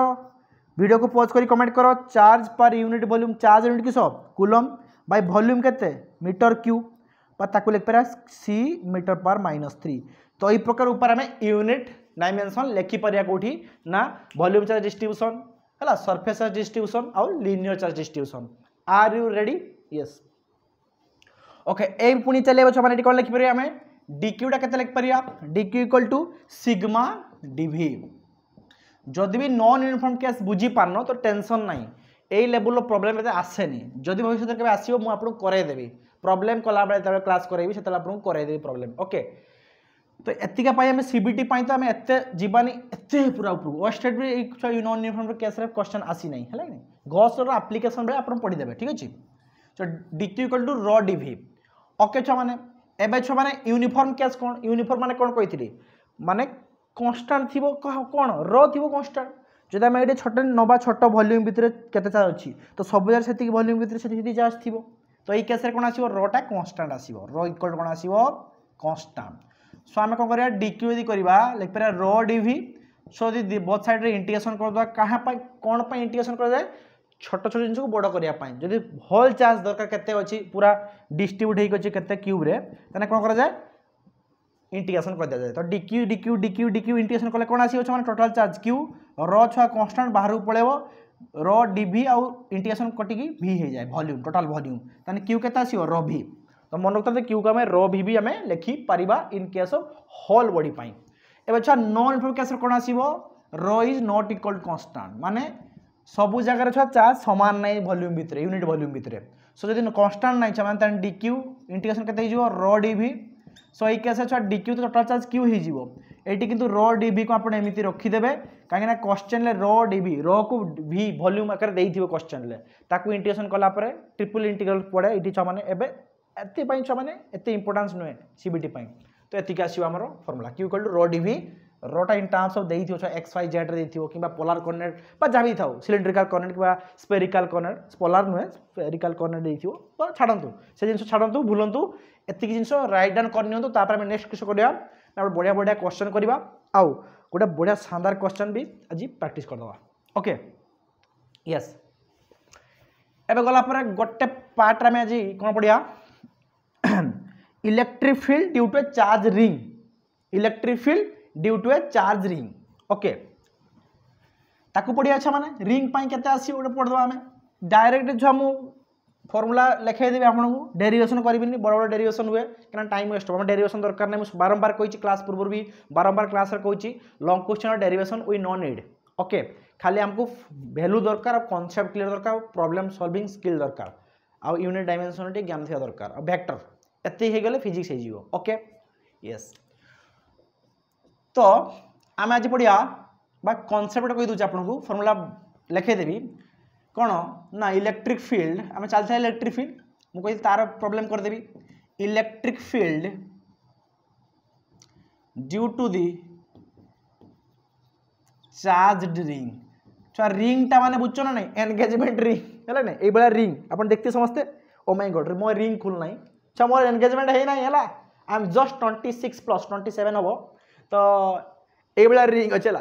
ଭିଡ଼ିଓକୁ ପଜ୍ କରି କମେଣ୍ଟ କର charge per unit volume charge unit କିସ କୁଲମ୍ ବାଇ ଭଲ୍ୟୁମ୍ କେତେ ମିଟର କ୍ୟୁ বা তাকে লিখিপারা সি মিটর পার মাইনস থ্রি তো এই প্রকার উপরে আমি ইউনিট ডাইমেনশন লেখিপারা কোটি না ভল্যুম চার্জ ডিস্ট্রিব্যুশন হল সরফেস চার্জ ডিস্ট্রিব্যুশন আউ linear charge distribution are you ready yes okay um ପୁଣି ଚାଲିବ ଛୁଆମାନେ ଏଠି କ'ଣ ଲେଖିପାରିବା ଆମେ ଡିକ୍ୟୁଟା କେତେ ଲେଖିପାରିବା d q equal to sigma d V ଯଦି ବି ନନ୍ ୟୁନିଫର୍ମ କେସ୍ ବୁଝିପାରୁନ ତ ଟେନସନ୍ ନାହିଁ এই লেভেলর প্রোবলেম এতে আসেনি যদি ভবিষ্যতে কেবে আসবে মু আপনার করাই দেবি প্রোবলেম কলাবেলে যেত ক্লাস করাইবি সেত আপনার করাই দেবি প্রোবলেম ওকে তো এতিকা পাই আমি সিবিটি পাই তো আমি এত যাবানি এত পুরা উপরক ওয়েস্টেড বি এই নন ইউনিফর্ম কেসরে কোশ্চেন আসি নাই হল গসর আপ্লিকেসন বেড়ে আপনার পড়িদেবে ঠিক আছে তো d t equal to rho d V okay ଛୁଆମାନେ ଏବେ ଛୁଆମାନେ ୟୁନିଫର୍ମ କ୍ୟାଚ୍ କ'ଣ ୟୁନିଫର୍ମ ମାନେ କ'ଣ କହିଥିଲି ମାନେ କନଷ୍ଟାଣ୍ଟ ଥିବ କ'ଣ ର ଥିବ କନଷ୍ଟାଣ୍ଟ ଯଦି ଆମେ ଏଇଠି ଛୋଟ ନେବା ଛୋଟ ଭଲ୍ୟୁମ୍ ଭିତରେ କେତେ ଚାର୍ଜ ଅଛି ତ ସବୁ ଜାଗାରେ ସେତିକି ଭଲ୍ୟୁମ୍ ଭିତରେ ସେଠି ସେତିକି ଚାର୍ଜ ଥିବ ତ ଏଇ କେସ୍ରେ କ'ଣ ଆସିବ ରଟା କନଷ୍ଟାଣ୍ଟ ଆସିବ ର ଇକ୍ୱାଲ୍ କ'ଣ ଆସିବ କନଷ୍ଟାଣ୍ଟ ସୋ ଆମେ କ'ଣ କରିବା ଡି କ୍ୟୁ ଯଦି କରିବା ଲେଖିପାରିବା ର ଡି ଭି ସୋ ଯଦି ବୋଥ୍ ସାଇଡ଼୍ରେ ଇଣ୍ଟିଗ୍ରେସନ୍ କରିଦେବା କାହା ପାଇଁ କ'ଣ ପାଇଁ ଇଣ୍ଟିଗ୍ରେସନ୍ କରାଯାଏ छोट छोट जिनस बड़ करने जदि हल चार्ज दरकार के पूरा डिस्ट्रब्यूट होती के कौन कराए इंटीग्रेसन कर दिया जाए तो d q dQ dQ d q integration कले कौन आस मैंने टोटाल चार्ज क्यू र छुआ कन्स्टाट बाहर पलैब र डी आउ इंटीग्रेसन कटिकी भि हो जाए भल्यूम टोटाल भल्यूम तेने क्यू के आसो र भि तो मन रखते क्यू को आम र भि भी आम लिखिपर इन केस अफ हल बडी एवं छुआ नन फ्लोर केस कौन आस इज नट इक्वल कन्स्टाट मानने সবু জায়গার ছচা সমান নাই ভল্যুম ভিতরে ইউনিট ভল্যুম ভিতরে সো যদি কনস্টাট নাই ছমান তাহলে ডিক্যু ইন্টিগ্রেসন কেতে হয়ে রো ডিভি সো এই কেসে ছুয়া ডিক্যু তো টোটাল চার্জ কিউ হয়ে এইটি কিন্তু রো ডিভি কু আপনার এমনি রখিদেবে কিনা কোশ্চেনলে rho d V rho Q V volume আকারে দিয়ে কোশ্চেনলে তাকে ইন্টিগ্রেসন কলাপরে ট্রিপল ইন্টিগ্রাল পড়ে এইটি ছমানে এবে এতে ছমানে এতে ইম্পর্টান্স নুহে সিবিটি তো এতিকি আসবে আমার formula Q equal to rho d V রটা ইন টার্মস অফ দেই থিও এক্স ওয়াই জেড রে দেইথিও কিংবা পোলার কর্নেট বা যা বি থাও সিলিন্ড্রিকাল কর্নেট কিংবা স্পেরিকাল কর্নেট পোলার নুহে স্পেরিকাল কর্নেট দেইথিও বা ছাড়ন্তু সে জিনিস ছাড়ন্তু ভুলন্তু এতিকি জিনিস রাইট ডাউন করে নিয়ন্তু তারপরে আমি নেক্সট কিছু করিবা তারপরে বড়িয়া বড়িয়া কোশ্চেন করিবা আউ গোটে বড়িয়া শানদার কোশ্চেন বি আজি প্র্যাকটিস করদবা ওকে यस एवं गलापर गोटे पार्ट आम आज कौन पढ़िया electric field due to charge ring electric field due to a charge ring okay ତାକୁ ପଢ଼ିବା ଛୁଆମାନେ ରିଙ୍ଗ ପାଇଁ କେତେ ଆସିବ ଗୋଟେ ପଢ଼ିଦେବା ଆମେ ଡାଇରେକ୍ଟ ଛୁଆ ମୁଁ ଫର୍ମୁଲା ଲେଖାଇଦେବି ଆପଣଙ୍କୁ ଡେରିଭେସନ କରିବିନି ବଡ଼ ବଡ଼ ଡେରିଭେସନ ହୁଏ କାରଣ ଟାଇମ୍ ୱେଷ୍ଟ ହେବ ଆମ ଡେରିଭେସନ ଦରକାର ନାହିଁ ମୁଁ ବାରମ୍ବାର କହିଛି କ୍ଲାସ୍ ପୂର୍ବରୁ ବି ବାରମ୍ବାର କ୍ଲାସ୍ରେ କହିଛି long question derivation we no need okay ଖାଲି ଆମକୁ ଭ୍ୟାଲୁ ଦରକାର ଆଉ କନସେପ୍ଟ କ୍ଲିୟର ଦରକାର ଆଉ ପ୍ରୋବ୍ଲେମ୍ ସଲ୍ଭିଂ ସ୍କିଲ୍ ଦରକାର ଆଉ ୟୁନିଟ୍ ଡାଇମେନସନ୍ ଟିକେ ଜ୍ଞାନ ଥିବା ଦରକାର ଆଉ ଭେକ୍ଟର ଏତିକି ହେଇଗଲେ ଫିଜିକ୍ସ ହେଇଯିବ ଓକେ ୟେସ୍ तो आम आज पढ़िया बा कनसेप्ट कहीदे आपको फर्मूला लिखेदेवी कौन ना इलेक्ट्रिक फिल्ड आम चलता इलेक्ट्रिक फिल्ड मुझे तार प्रोब्लेम करदेवी electric field due to the charge ring छुआ रिंगटा मैंने बुझ ना नहीं एनगेजमेंट रिंग है ना ये रिंग आप देखते समस्ते ओ माई गड मो रिंग खुलना ना छुआ मोर एनगेजमेंट है ना I am just twenty six plus twenty seven हम तो এইবেলা रिंग अच्छे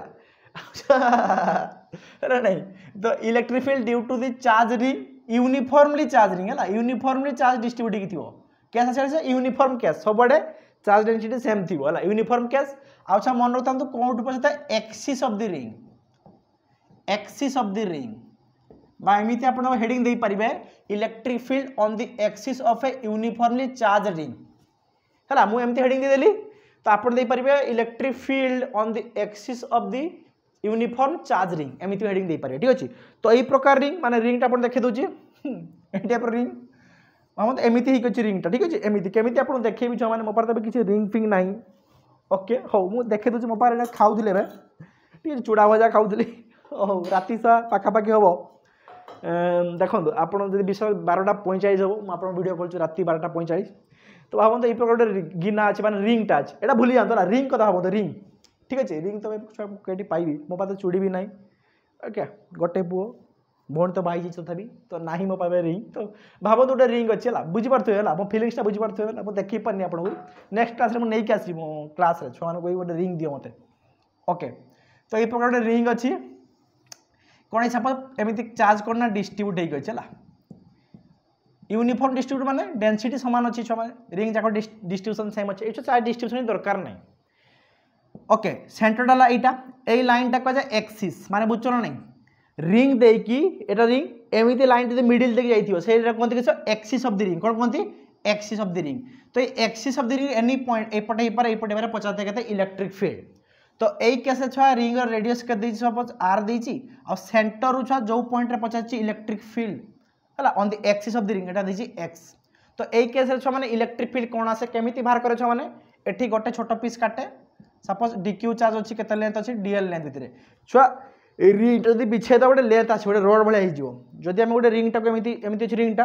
नहीं तो electric field due to the charge ring uniformly charge ring है यूनिफर्मली चार्ज डिस्ट्रीब्यूट की थी कैस आस यूनिफर्म कैस सब बड़े चार्ज डेनसीटी सेम थी है यूनिफॉर्म कैस अच्छा मन रखता कौट पचाता axis of the ring axis of the ring एमती आप हेडिंग पारे electric field on the axis of a uniformly charge ring है मुझे हेडिंग देदेली তো ଆପଣ ଦେଇପାରିବେ electric field on the axis of the uniform charge ring ଏମିତି ହେଡ଼ିଂ ଦେଇପାରିବେ ଠିକ୍ ଅଛି ତ ଏଇ ପ୍ରକାର ରିଙ୍ଗ ମାନେ ରିଙ୍ଗଟା ଆପଣ ଦେଖେଇ ଦେଉଛି ଏଇ ଟାଇପ୍ର ରିଙ୍ଗ ମହମ୍ମଦ ଏମିତି ହେଇକି ଅଛି ରିଙ୍ଗଟା ଠିକ୍ ଅଛି ଏମିତି କେମିତି ଆପଣ ଦେଖେଇବି ଛୁଆମାନେ ମୋ ପାଖରେ କିଛି ରିଙ୍ଗ ଫିଙ୍ଗ ନାହିଁ ଓକେ ହଉ ମୁଁ ଦେଖେଇ ଦେଉଛି ମୋ ପାଖରେ ଖାଉଥିଲେ ଏବେ ଟିକେ ଚୁଡ଼ା ଭଜା ଖାଉଥିଲି ହଉ ରାତି ସା ପାଖାପାଖି ହେବ ଦେଖନ୍ତୁ ଆପଣ ଯଦି ବିଷୟ ବାରଟା ପଇଁଚାଳିଶ ହେବ ମୁଁ ଆପଣଙ୍କ ଭିଡ଼ିଓ କରୁଛି ରାତି ବାରଟା ପଇଁଚାଳିଶ তো ভাবতো এই প্রকার ଗୋଟେ ଗିନା ଅଛି ମାନେ ରିଙ୍ଗଟା ଅଛି ଏଇଟା ଭୁଲି ଯାଆନ୍ତୁ ହେଲା ରିଙ୍ଗ କଥା ଭାବନ୍ତୁ ରିଙ୍ଗ ଠିକ୍ ଅଛି ରିଙ୍ଗ ତ କେଠି ପାଇବି ମୋ ପାଖରେ ଚୁଡ଼ି ବି ନାହିଁ ଓକେ ଗୋଟେ ପୁଅ ଭଉଣୀ ତ ବାହାହେଇଛି ତଥାପି ତ ନାହିଁ ମୋ ପାଖରେ ରିଙ୍ଗ ତ ଭାବନ୍ତୁ ଗୋଟେ ରିଙ୍ଗ ଅଛି ହେଲା ବୁଝିପାରୁଥିବେ ହେଲା ମୋ ଫିଲିଙ୍ଗସଟା ବୁଝିପାରୁଥିବେ ହେଲା ମୁଁ ଦେଖେଇ ପାରୁନି ଆପଣଙ୍କୁ ନେକ୍ସଟ କ୍ଲାସ୍ରେ ମୁଁ ନେଇକି ଆସିବି ମୋ କ୍ଲାସ୍ରେ ଛୁଆମାନଙ୍କୁ କହିବି ଗୋଟେ ରିଙ୍ଗ ଦିଅ ମୋତେ ଓକେ ତ ଏଇ ପ୍ରକାର ଗୋଟେ ରିଙ୍ଗ ଅଛି କ'ଣ ସପୋଜ୍ ଏମିତି ଚାର୍ଜ କ'ଣ ନା ଡିଷ୍ଟ୍ରିବ୍ୟୁଟ୍ ହେଇକି ଅଛି ହେଲା ୟୁନିଫର୍ମ ଡିଷ୍ଟ୍ରିବ୍ୟୁଟ ମାନେ ଡେନ୍ସିଟି ସମାନ ଅଛି ଛୁଆମାନେ রিং যাক ডিস্ট্রিবিউশন সেম ଅଛି ଏଇଠୁ চার ଡିଷ୍ଟ୍ରିବ୍ୟୁସନ୍ দরকার নাই ওকে সেন্টারটা হল এইটা এই লাইনটা কুয়া এক্সিস মানে বুঝছো না নাই রিং দেইকি এটা রিং এমিতে লাইন যদি মিডিল যাইতিও সেই সেইটা কুহতি কিছু এক্সিস অফ দি রিং কোন কুহতি এক্সিস অফ দি রিং তো এই axis of the ring any point এই পটে এইপটে এই পটে মানে পচা থেকে তে ইলেকট্রিক ফিল্ড তো এই কেসে রিং রিংর রেডিয়াস কে দিছি সাপোজ আর দিছি আর সেন্টর ছুয়া যে পয়েন্টে পচারছি ইলেকট্রিক ফিল্ড ହେଲା on the axis of the ring ଏଇଟା ଦେଇଛି ଏକ୍ସ ତ ଏଇ କେସ୍ରେ ଛୁଆମାନେ ଇଲେକ୍ଟ୍ରିକ୍ ଫିଲ୍ଡ କ'ଣ ଆସେ କେମିତି ବାହାର କରେ ଛୁଆମାନେ ଏଠି ଗୋଟେ ଛୋଟ ପିସ୍ କାଟେ ସପୋଜ୍ ଡି କ୍ୟୁ ଚାର୍ଜ ଅଛି କେତେ ଲେନ୍ଥ ଅଛି ଡିଏଲ୍ ଲେନ୍ଥ ଭିତରେ ଛୁଆ এই রিংটা যদি বিছিয়ে দাও গোটে লেন্থ আসবে গোটে রড ভাড়া হয়ে যদি আমি গোটে রিংটাকে এমনি এমনি অছি রিংটা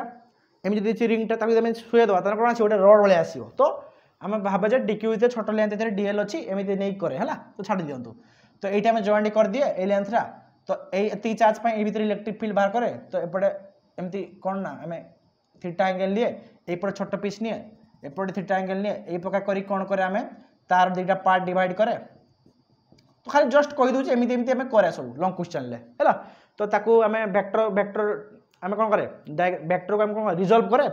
এমনি যদি অছি রিংটা তাকে যদি আমি শুয়ে দেওয়া তাহলে কোণ আসবে গোটে রড ভাড়া আসবে তো আমি ভাবে যে ডিকিউ ভিতরে ছোট লেন্থ ভিতরে ডিএল অছি এমনি নেই করে হ্যাঁ তো ছাড়ি দিও তো এইটা আমি জয়েন্ট করে দিয়ে এই লেন্থটা তো এই এত চার্জ পাই এই ভিতরে ইলেকট্রিক ফিল্ড বাহার করে তো এপটে এমতি কোণ না আমি থিটা আঙ্গেল নিয়ে এইপটে ছোট পিস নিয়ে এপটে থিটা আঙ্গেল নিয়ে এই প্রকার করি কোণ করে আমি তার দুইটা পার্ট ডিভাইড করে তো খালি জস্ট কইদেছি এমনি এমনি আমি করে সব লং কোশ্চেনলে হল তো তাকে আমি ভেক্টর ভেক্টর আমি কোণ করে ভেক্টরকে আমি কোণ রিজলভ করে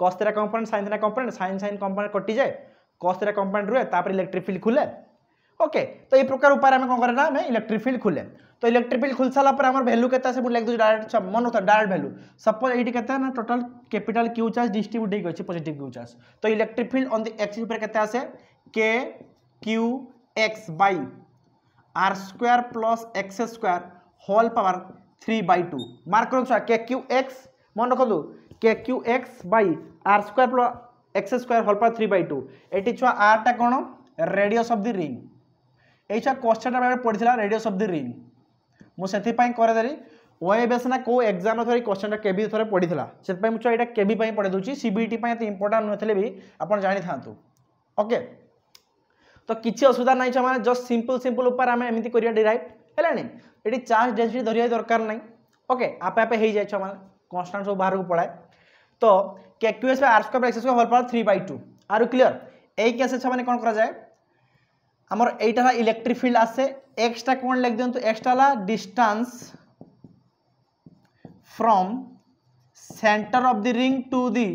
cos theta component sine theta component sine sine component কটি যায় কস তেরা কম্পোনেন্ট রুয়ে তারপরে ইলেকট্রিক ফিল্ড খুলে ओके तो ये प्रकार उपाय आम कौन करना आम इलेक्ट्रिक फिल्ड खोले तो इलेक्ट्रिक फिल्ड खुल सारा आम भैल्यू के लिख दूसरी डायरेक्ट मन होता डायरेक्ट भैल्यू सपोज ये कहते ना total capital Q charge distribute अच्छे पॉजिटिव क्यू चार्ज तो electric field on the axis आसे K Q X by R square plus x square whole power three by two mark कर K Q X मन रखु K Q X by R square plus x square whole power three by two ये छुआ आरटा कौन radius of the ring ଏଇଟା କୋଶ୍ଚିନ୍ଟା ଆମେ ପଢ଼ିଥିଲା ରେଡ଼ିୟସ୍ ଅଫ୍ ଦି ରିଙ୍ଗ୍ ମୁଁ ସେଥିପାଇଁ କରିଦେଲି ওএবএস না কেউ এক্সাম থরে কোশ্চেনটা কেবি থরে পড়িলা সেপাই মু এটা কেবি পাই পড়াই দেছি সিবিটি পাই এত ইম্পর্টাট নথিলে বি আপনার জানি থাকু ওকে তো কিছু অসুবিধা নাই মানে জস্ট সিম্পল সিম্পল উপরে আমি এমনি করিয়া ডিরাইভ হলানি এটি চার্জ ডেনসিটি ধরিয়া দরকার নাই ওকে আপে আপে হয়ে যাই মানে কনস্টান্ট সব বাহারক পড়ায় তো কেকিউএস বা আর square X square whole power three by two R clear এই কেসে মানে কোণ করা যায় আমার এইটা ইলেকট্রিক ফিল্ড আছে এক্সটা কোণ লিখ দিন এক্সটা হল distance from centre of the ring to the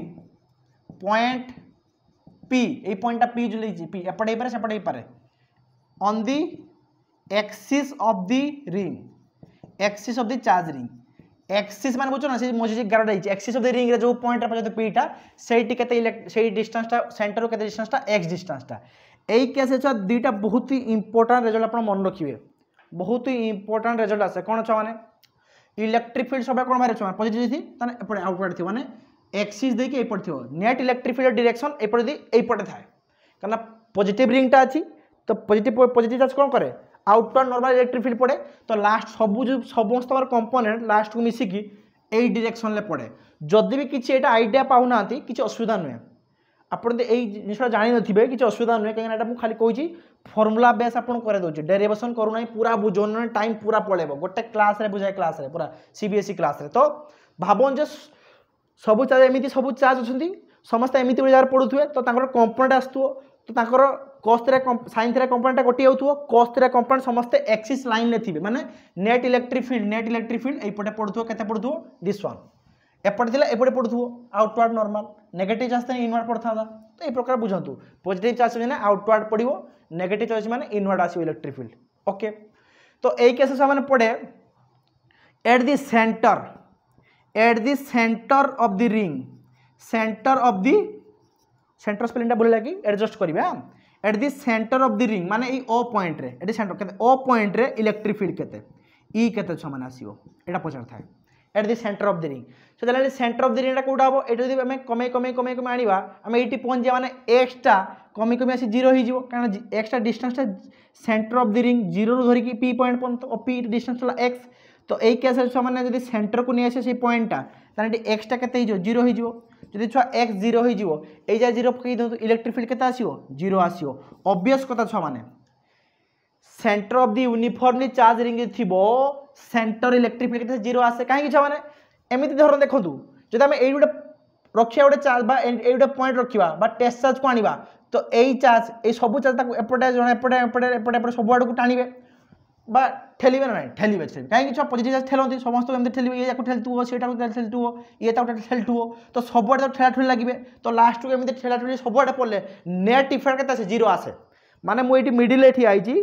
point P এই পয়েন্টটা পি যে লিখছি পি এপটে হইপরে সেপটে হইপরে on the axis of the ring axis of the charge ring axis मान बुझो ना मुझे गार रही एक्सिस ऑफ दी रिंग रे जो पॉइंट पाए पीटा से डिस्टान्सटा सेन्टर के डिस्टान्सटा एक्स डिस्टान्सटा এই କେସ୍ ଛୁଆ ଦୁଇଟା ବହୁତ ହି ଇମ୍ପୋର୍ଟାଣ୍ଟ ରେଜଲ୍ଟ ଆପଣ ମନେ ରଖିବେ ବହୁତ ହି ଇମ୍ପୋର୍ଟାଣ୍ଟ ରେଜଲ୍ଟ ଆସେ କ'ଣ ଛୁଆମାନେ ଇଲେକ୍ଟ୍ରିକ୍ ଫିଲ୍ଡ ସବା କ'ଣ ବାହାରେ ଛୁଆ ପଜିଟିଭ୍ ଯଦି ତାହେଲେ ଏପଟେ ଆଉପଟେ ଥିବ ମାନେ ଏକ୍ସିସ୍ ଦେଇକି ଏପଟେ ଥିବ ନେଟ୍ ଇଲେକ୍ଟ୍ରିକ୍ ଫିଲ୍ଡ ଡିରେକ୍ସନ୍ ଏପଟେ ଯଦି ଏଇପଟେ ଥାଏ କାହିଁକିନା ପଜିଟିଭ୍ ରିଙ୍ଗଟା ଅଛି ତ ପଜିଟିଭ୍ ପଜିଟିଭ୍ ଚାର୍ଜ କ'ଣ କରେ আউটওয়ার্ড নর্মাল ইলেকট্রিক ফিল্ড পড়ে তো লাস্ট সবু সমস্ত আমার কম্পোনেন্ট লাস্টকু মিশিকি এই ডিরেকশনলে পড়ে যদি বি কিছু এটা আইডিয়া পাও না কিছু অসুবিধা নুহে ଆପଣ ଯଦି ଏଇ ଜିନିଷଟା ଜାଣିନଥିବେ କିଛି ଅସୁବିଧା ନୁହେଁ କାହିଁକିନା ଏଇଟା ମୁଁ ଖାଲି କହୁଛି ଫର୍ମୁଲା ବେସ୍ ଆପଣ କରାଇଦେଉଛି ଡେରିଭେସନ୍ କରୁନାହିଁ ପୁରା ବୁଝଉନାହିଁ ଟାଇମ୍ ପୁରା ପଳେଇବ ଗୋଟେ କ୍ଲାସ୍ରେ ବୁଝାଏ କ୍ଲାସ୍ରେ ପୁରା ସି ବି ଏସ୍ ଇ କ୍ଲାସ୍ରେ ତ ଭାବନ୍ ଯେ ସବୁ ଚାର୍ଜ ଏମିତି ସବୁ ଚାର୍ଜ ଅଛନ୍ତି ସମସ୍ତେ ଏମିତି ଗୋଟେ ଜାଗାରେ ପଢ଼ୁଥିବେ ତ ତାଙ୍କର କମ୍ପୋନେଣ୍ଟ ଆସୁଥିବ ତ ତାଙ୍କର କଷ୍ଟରେ ସାଇନ୍ସରେ କମ୍ପୋନେଣ୍ଟଟା କଟି ଯାଉଥିବ କଷ୍ଟରେ କମ୍ପୋନେଣ୍ଟ ସମସ୍ତେ ଏକ୍ସିସ୍ ଲାଇନ୍ରେ ଥିବେ ମାନେ net electric field net electric field ଏଇପଟେ ପଢ଼ୁଥିବ କେତେ ପଢ଼ୁଥିବ ଦିସ୍ ୱାନ୍ ଏପଟେ ଥିଲା ଏପଟେ ପଢ଼ୁଥିବ out to out normal negative charge ଥିଲେ ଇନୱାର୍ଡ଼ ପଡ଼ିଥାନ୍ତା ତ ଏ ପ୍ରକାର ବୁଝନ୍ତୁ ପଜିଟିଭ୍ ଚାର୍ଜ ମାନେ ଆଉଟୱାର୍ଡ଼ ପଡ଼ିବ ନେଗେଟିଭ୍ ଚାର୍ଜ ମାନେ ଇନୱାର୍ଡ଼ ଆସିବ ଇଲେକ୍ଟ୍ରିକ୍ ଫିଲ୍ଡ ଓକେ ତ ଏଇ କେସେସ୍ ମାନେ ପଡ଼େ at the center at the center of the ring center of the center spellingটা বলে লাগি adjust করিবে হ্যাঁ at the center of the ring মানে এই o point রে এটি center কেতে o point রে ইলেকট্রিক ফিল্ড কেতে e কেতে ছ মানে আসিব এটা পচার থাকে at the centre of the ring so তাহলে সেন্টর অফ দি রিংটা কোটা হব এটা যদি আমি কমাই কমাই কমাই কমাই আনবা আমি এইটি পৌঁছিয়া মানে এক্সটা কমি কমি আসি জিরো হয়ে যাব কারণ এক্সটা ডিস্টান্সটা centre of the ring zero ধরিকি পি পয়েন্ট পর্যন্ত পি ডিস্টান্স হল এক্স তো এই কেসে ছুঁয়া যদি সেন্টরকু নিয়ে আসে সেই পয়েন্টটা তাহলে এটি এক্সটা কেতে হয়ে জিরো হয়ে যাব যদি ছুঁয়া এক্স জিরো হয়ে এই যা জিরো পকাই দিও ইলেকট্রিক ফিল্ড কেতে আসব জিরো আসব অবভিয়স কথা ছুঁ মানে centre of the uniformly charge ring जो थी सेंटर इलेक्ट्रिफिकेशन जीरो आसे कहीं छाने एमती धर देखूँ जब आम ये गोटे रखा गोटे चार्ज ये गोटे पॉइंट रखा टेस्ट चार्ज को आनवा तो यही चार्ज ये सब चार्ज एपटे जन एपटे एपटे एपटे एपटे सब आड़ को टाणी বা ঠেলিবে না নাই ঠেলিবে ঠেলিবে কাহিঁকি সব পজিটিভ চার্জ ঠেলতে সমস্ত এমনি ঠেলিবে ইয়ে তাকে ঠেলতুব সেটাকে ঠেলতুব ইয়ে তাকে ঠেলতুব তো সবুয়াড়ে তো ঠেলা ঠেলি লাগবে তো লাস্টকে এমনি ঠেলা ঠেলি সবুয়াড়ে পড়লে নেট ইফেক্ট কেতে আসে জিরো আসে মানে মু এটি মিডিল এটি আইছি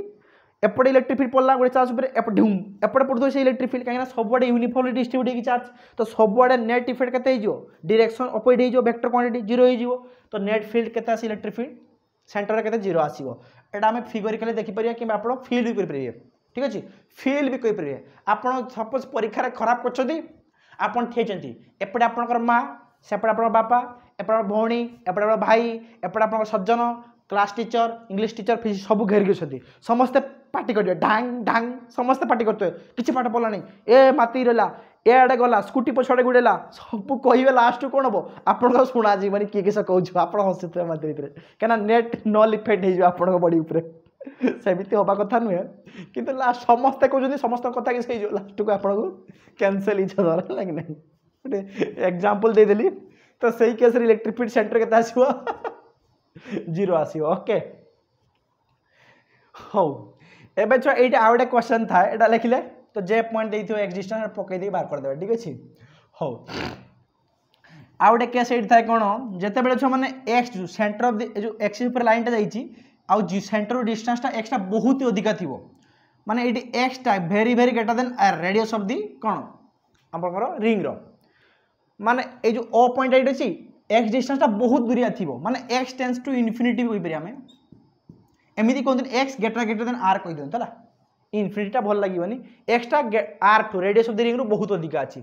এপটে ইলেকট্রিক ফিল্ড পড়লাম গোটে চার্জ উপরে এপটে ঢুম এপটে পড়ুছে সেই ইলেকট্রিক ফিল্ড কিনা সবুড়ে ইউনিফর্মলি ডিস্ট্রিব্যুট হয়ে চার্জ তো সবুড়ে নেট ইফেক্ট কেতে হয়ে ডিরেকশন অপোজিট হয়ে ভেক্টর কোয়ান্টিটি জিরো হয়ে তো নেট ফিল্ড কেতে আসে ইলেকট্রিক ফিল্ড সেন্টর কেতে জিরো আসব এটা আমি ফিগরিকালি দেখিপার কিংবা আপনার ফিল্ড বি করে ঠিক আছে ফিল্ড বি করে আপনার সপোজ পরীক্ষার খারাপ করছেন আপনার ঠিয়েছেন এপটে আপনার মা সেপটে আপনার বাপা এপটে আপনার ভৌণী এপটে আপনার ভাই এপটে আপনার সজ্জন class teacher English teacher physics সবু ঘেরিকি অনেক সমস্তে পার্টি করবে ঢাং ঢাং সমস্তে পার্টি করতে কিছু পাঠ পড়লানি এ মাতি রেলা এআডে গলা স্কুটি পছাড়ে গুড়েলা সবু কহবে লাস্টু কোণ হব আপনার শুনা যাবনি কি কিস কৌছ আপনার হসুথে মাতি ভিতরে কেন নেট নল ইফেক্ট হয়ে যাবে আপনার বডি উপরে সেমিতি হওয়া কথা নুহে কিন্তু লাস্ট সমস্তে কৌন সমস্ত কথা কি সেই লাস্টকু আপনার ক্যানসেল ইচ্ছা ধরা লাগে না গোটে এক্সাম্পল দিয়েদেলি তো সেই কেসরে ইলেকট্রিক ফিট সেন্টর কেতে আসব জিরো আসব ওকে ହଉ এবার ছ এইটা আর একটা কোশ্চেন থাকে এটা লিখলে তো যে পয়েন্ট দিয়ে এক্স ডিষ্টান্স পকাই দিয়ে বার করে দেবে ঠিক আছে হো আর গোটে কেস এইটি থাকে কোণ যেতবে ছ মানে X centre of the X axis উপরে লাইনটা আর জি সেন্টার ডিসটেন্সটা এক্সটা বহুত অধিক থিব মানে এটি এক্সটা very very greater than radius of the কোণ আপনার রিংর মানে এই যে অ পয়েন্ট এইটা অছি এক্স ডিসটেন্সটা বহুত দূরিয়া থিব মানে এক্স টেন্স টু ইনফিনিটি কইপারি আমি ଏମିତି କୁହନ୍ତୁନି X greater greater than R କହିଦିଅନ୍ତୁ ହେଲା ଇନଫିନିଟିଟା ଭଲ ଲାଗିବନି extra R to radius of the ରିଙ୍ଗରୁ ବହୁତ ଅଧିକା ଅଛି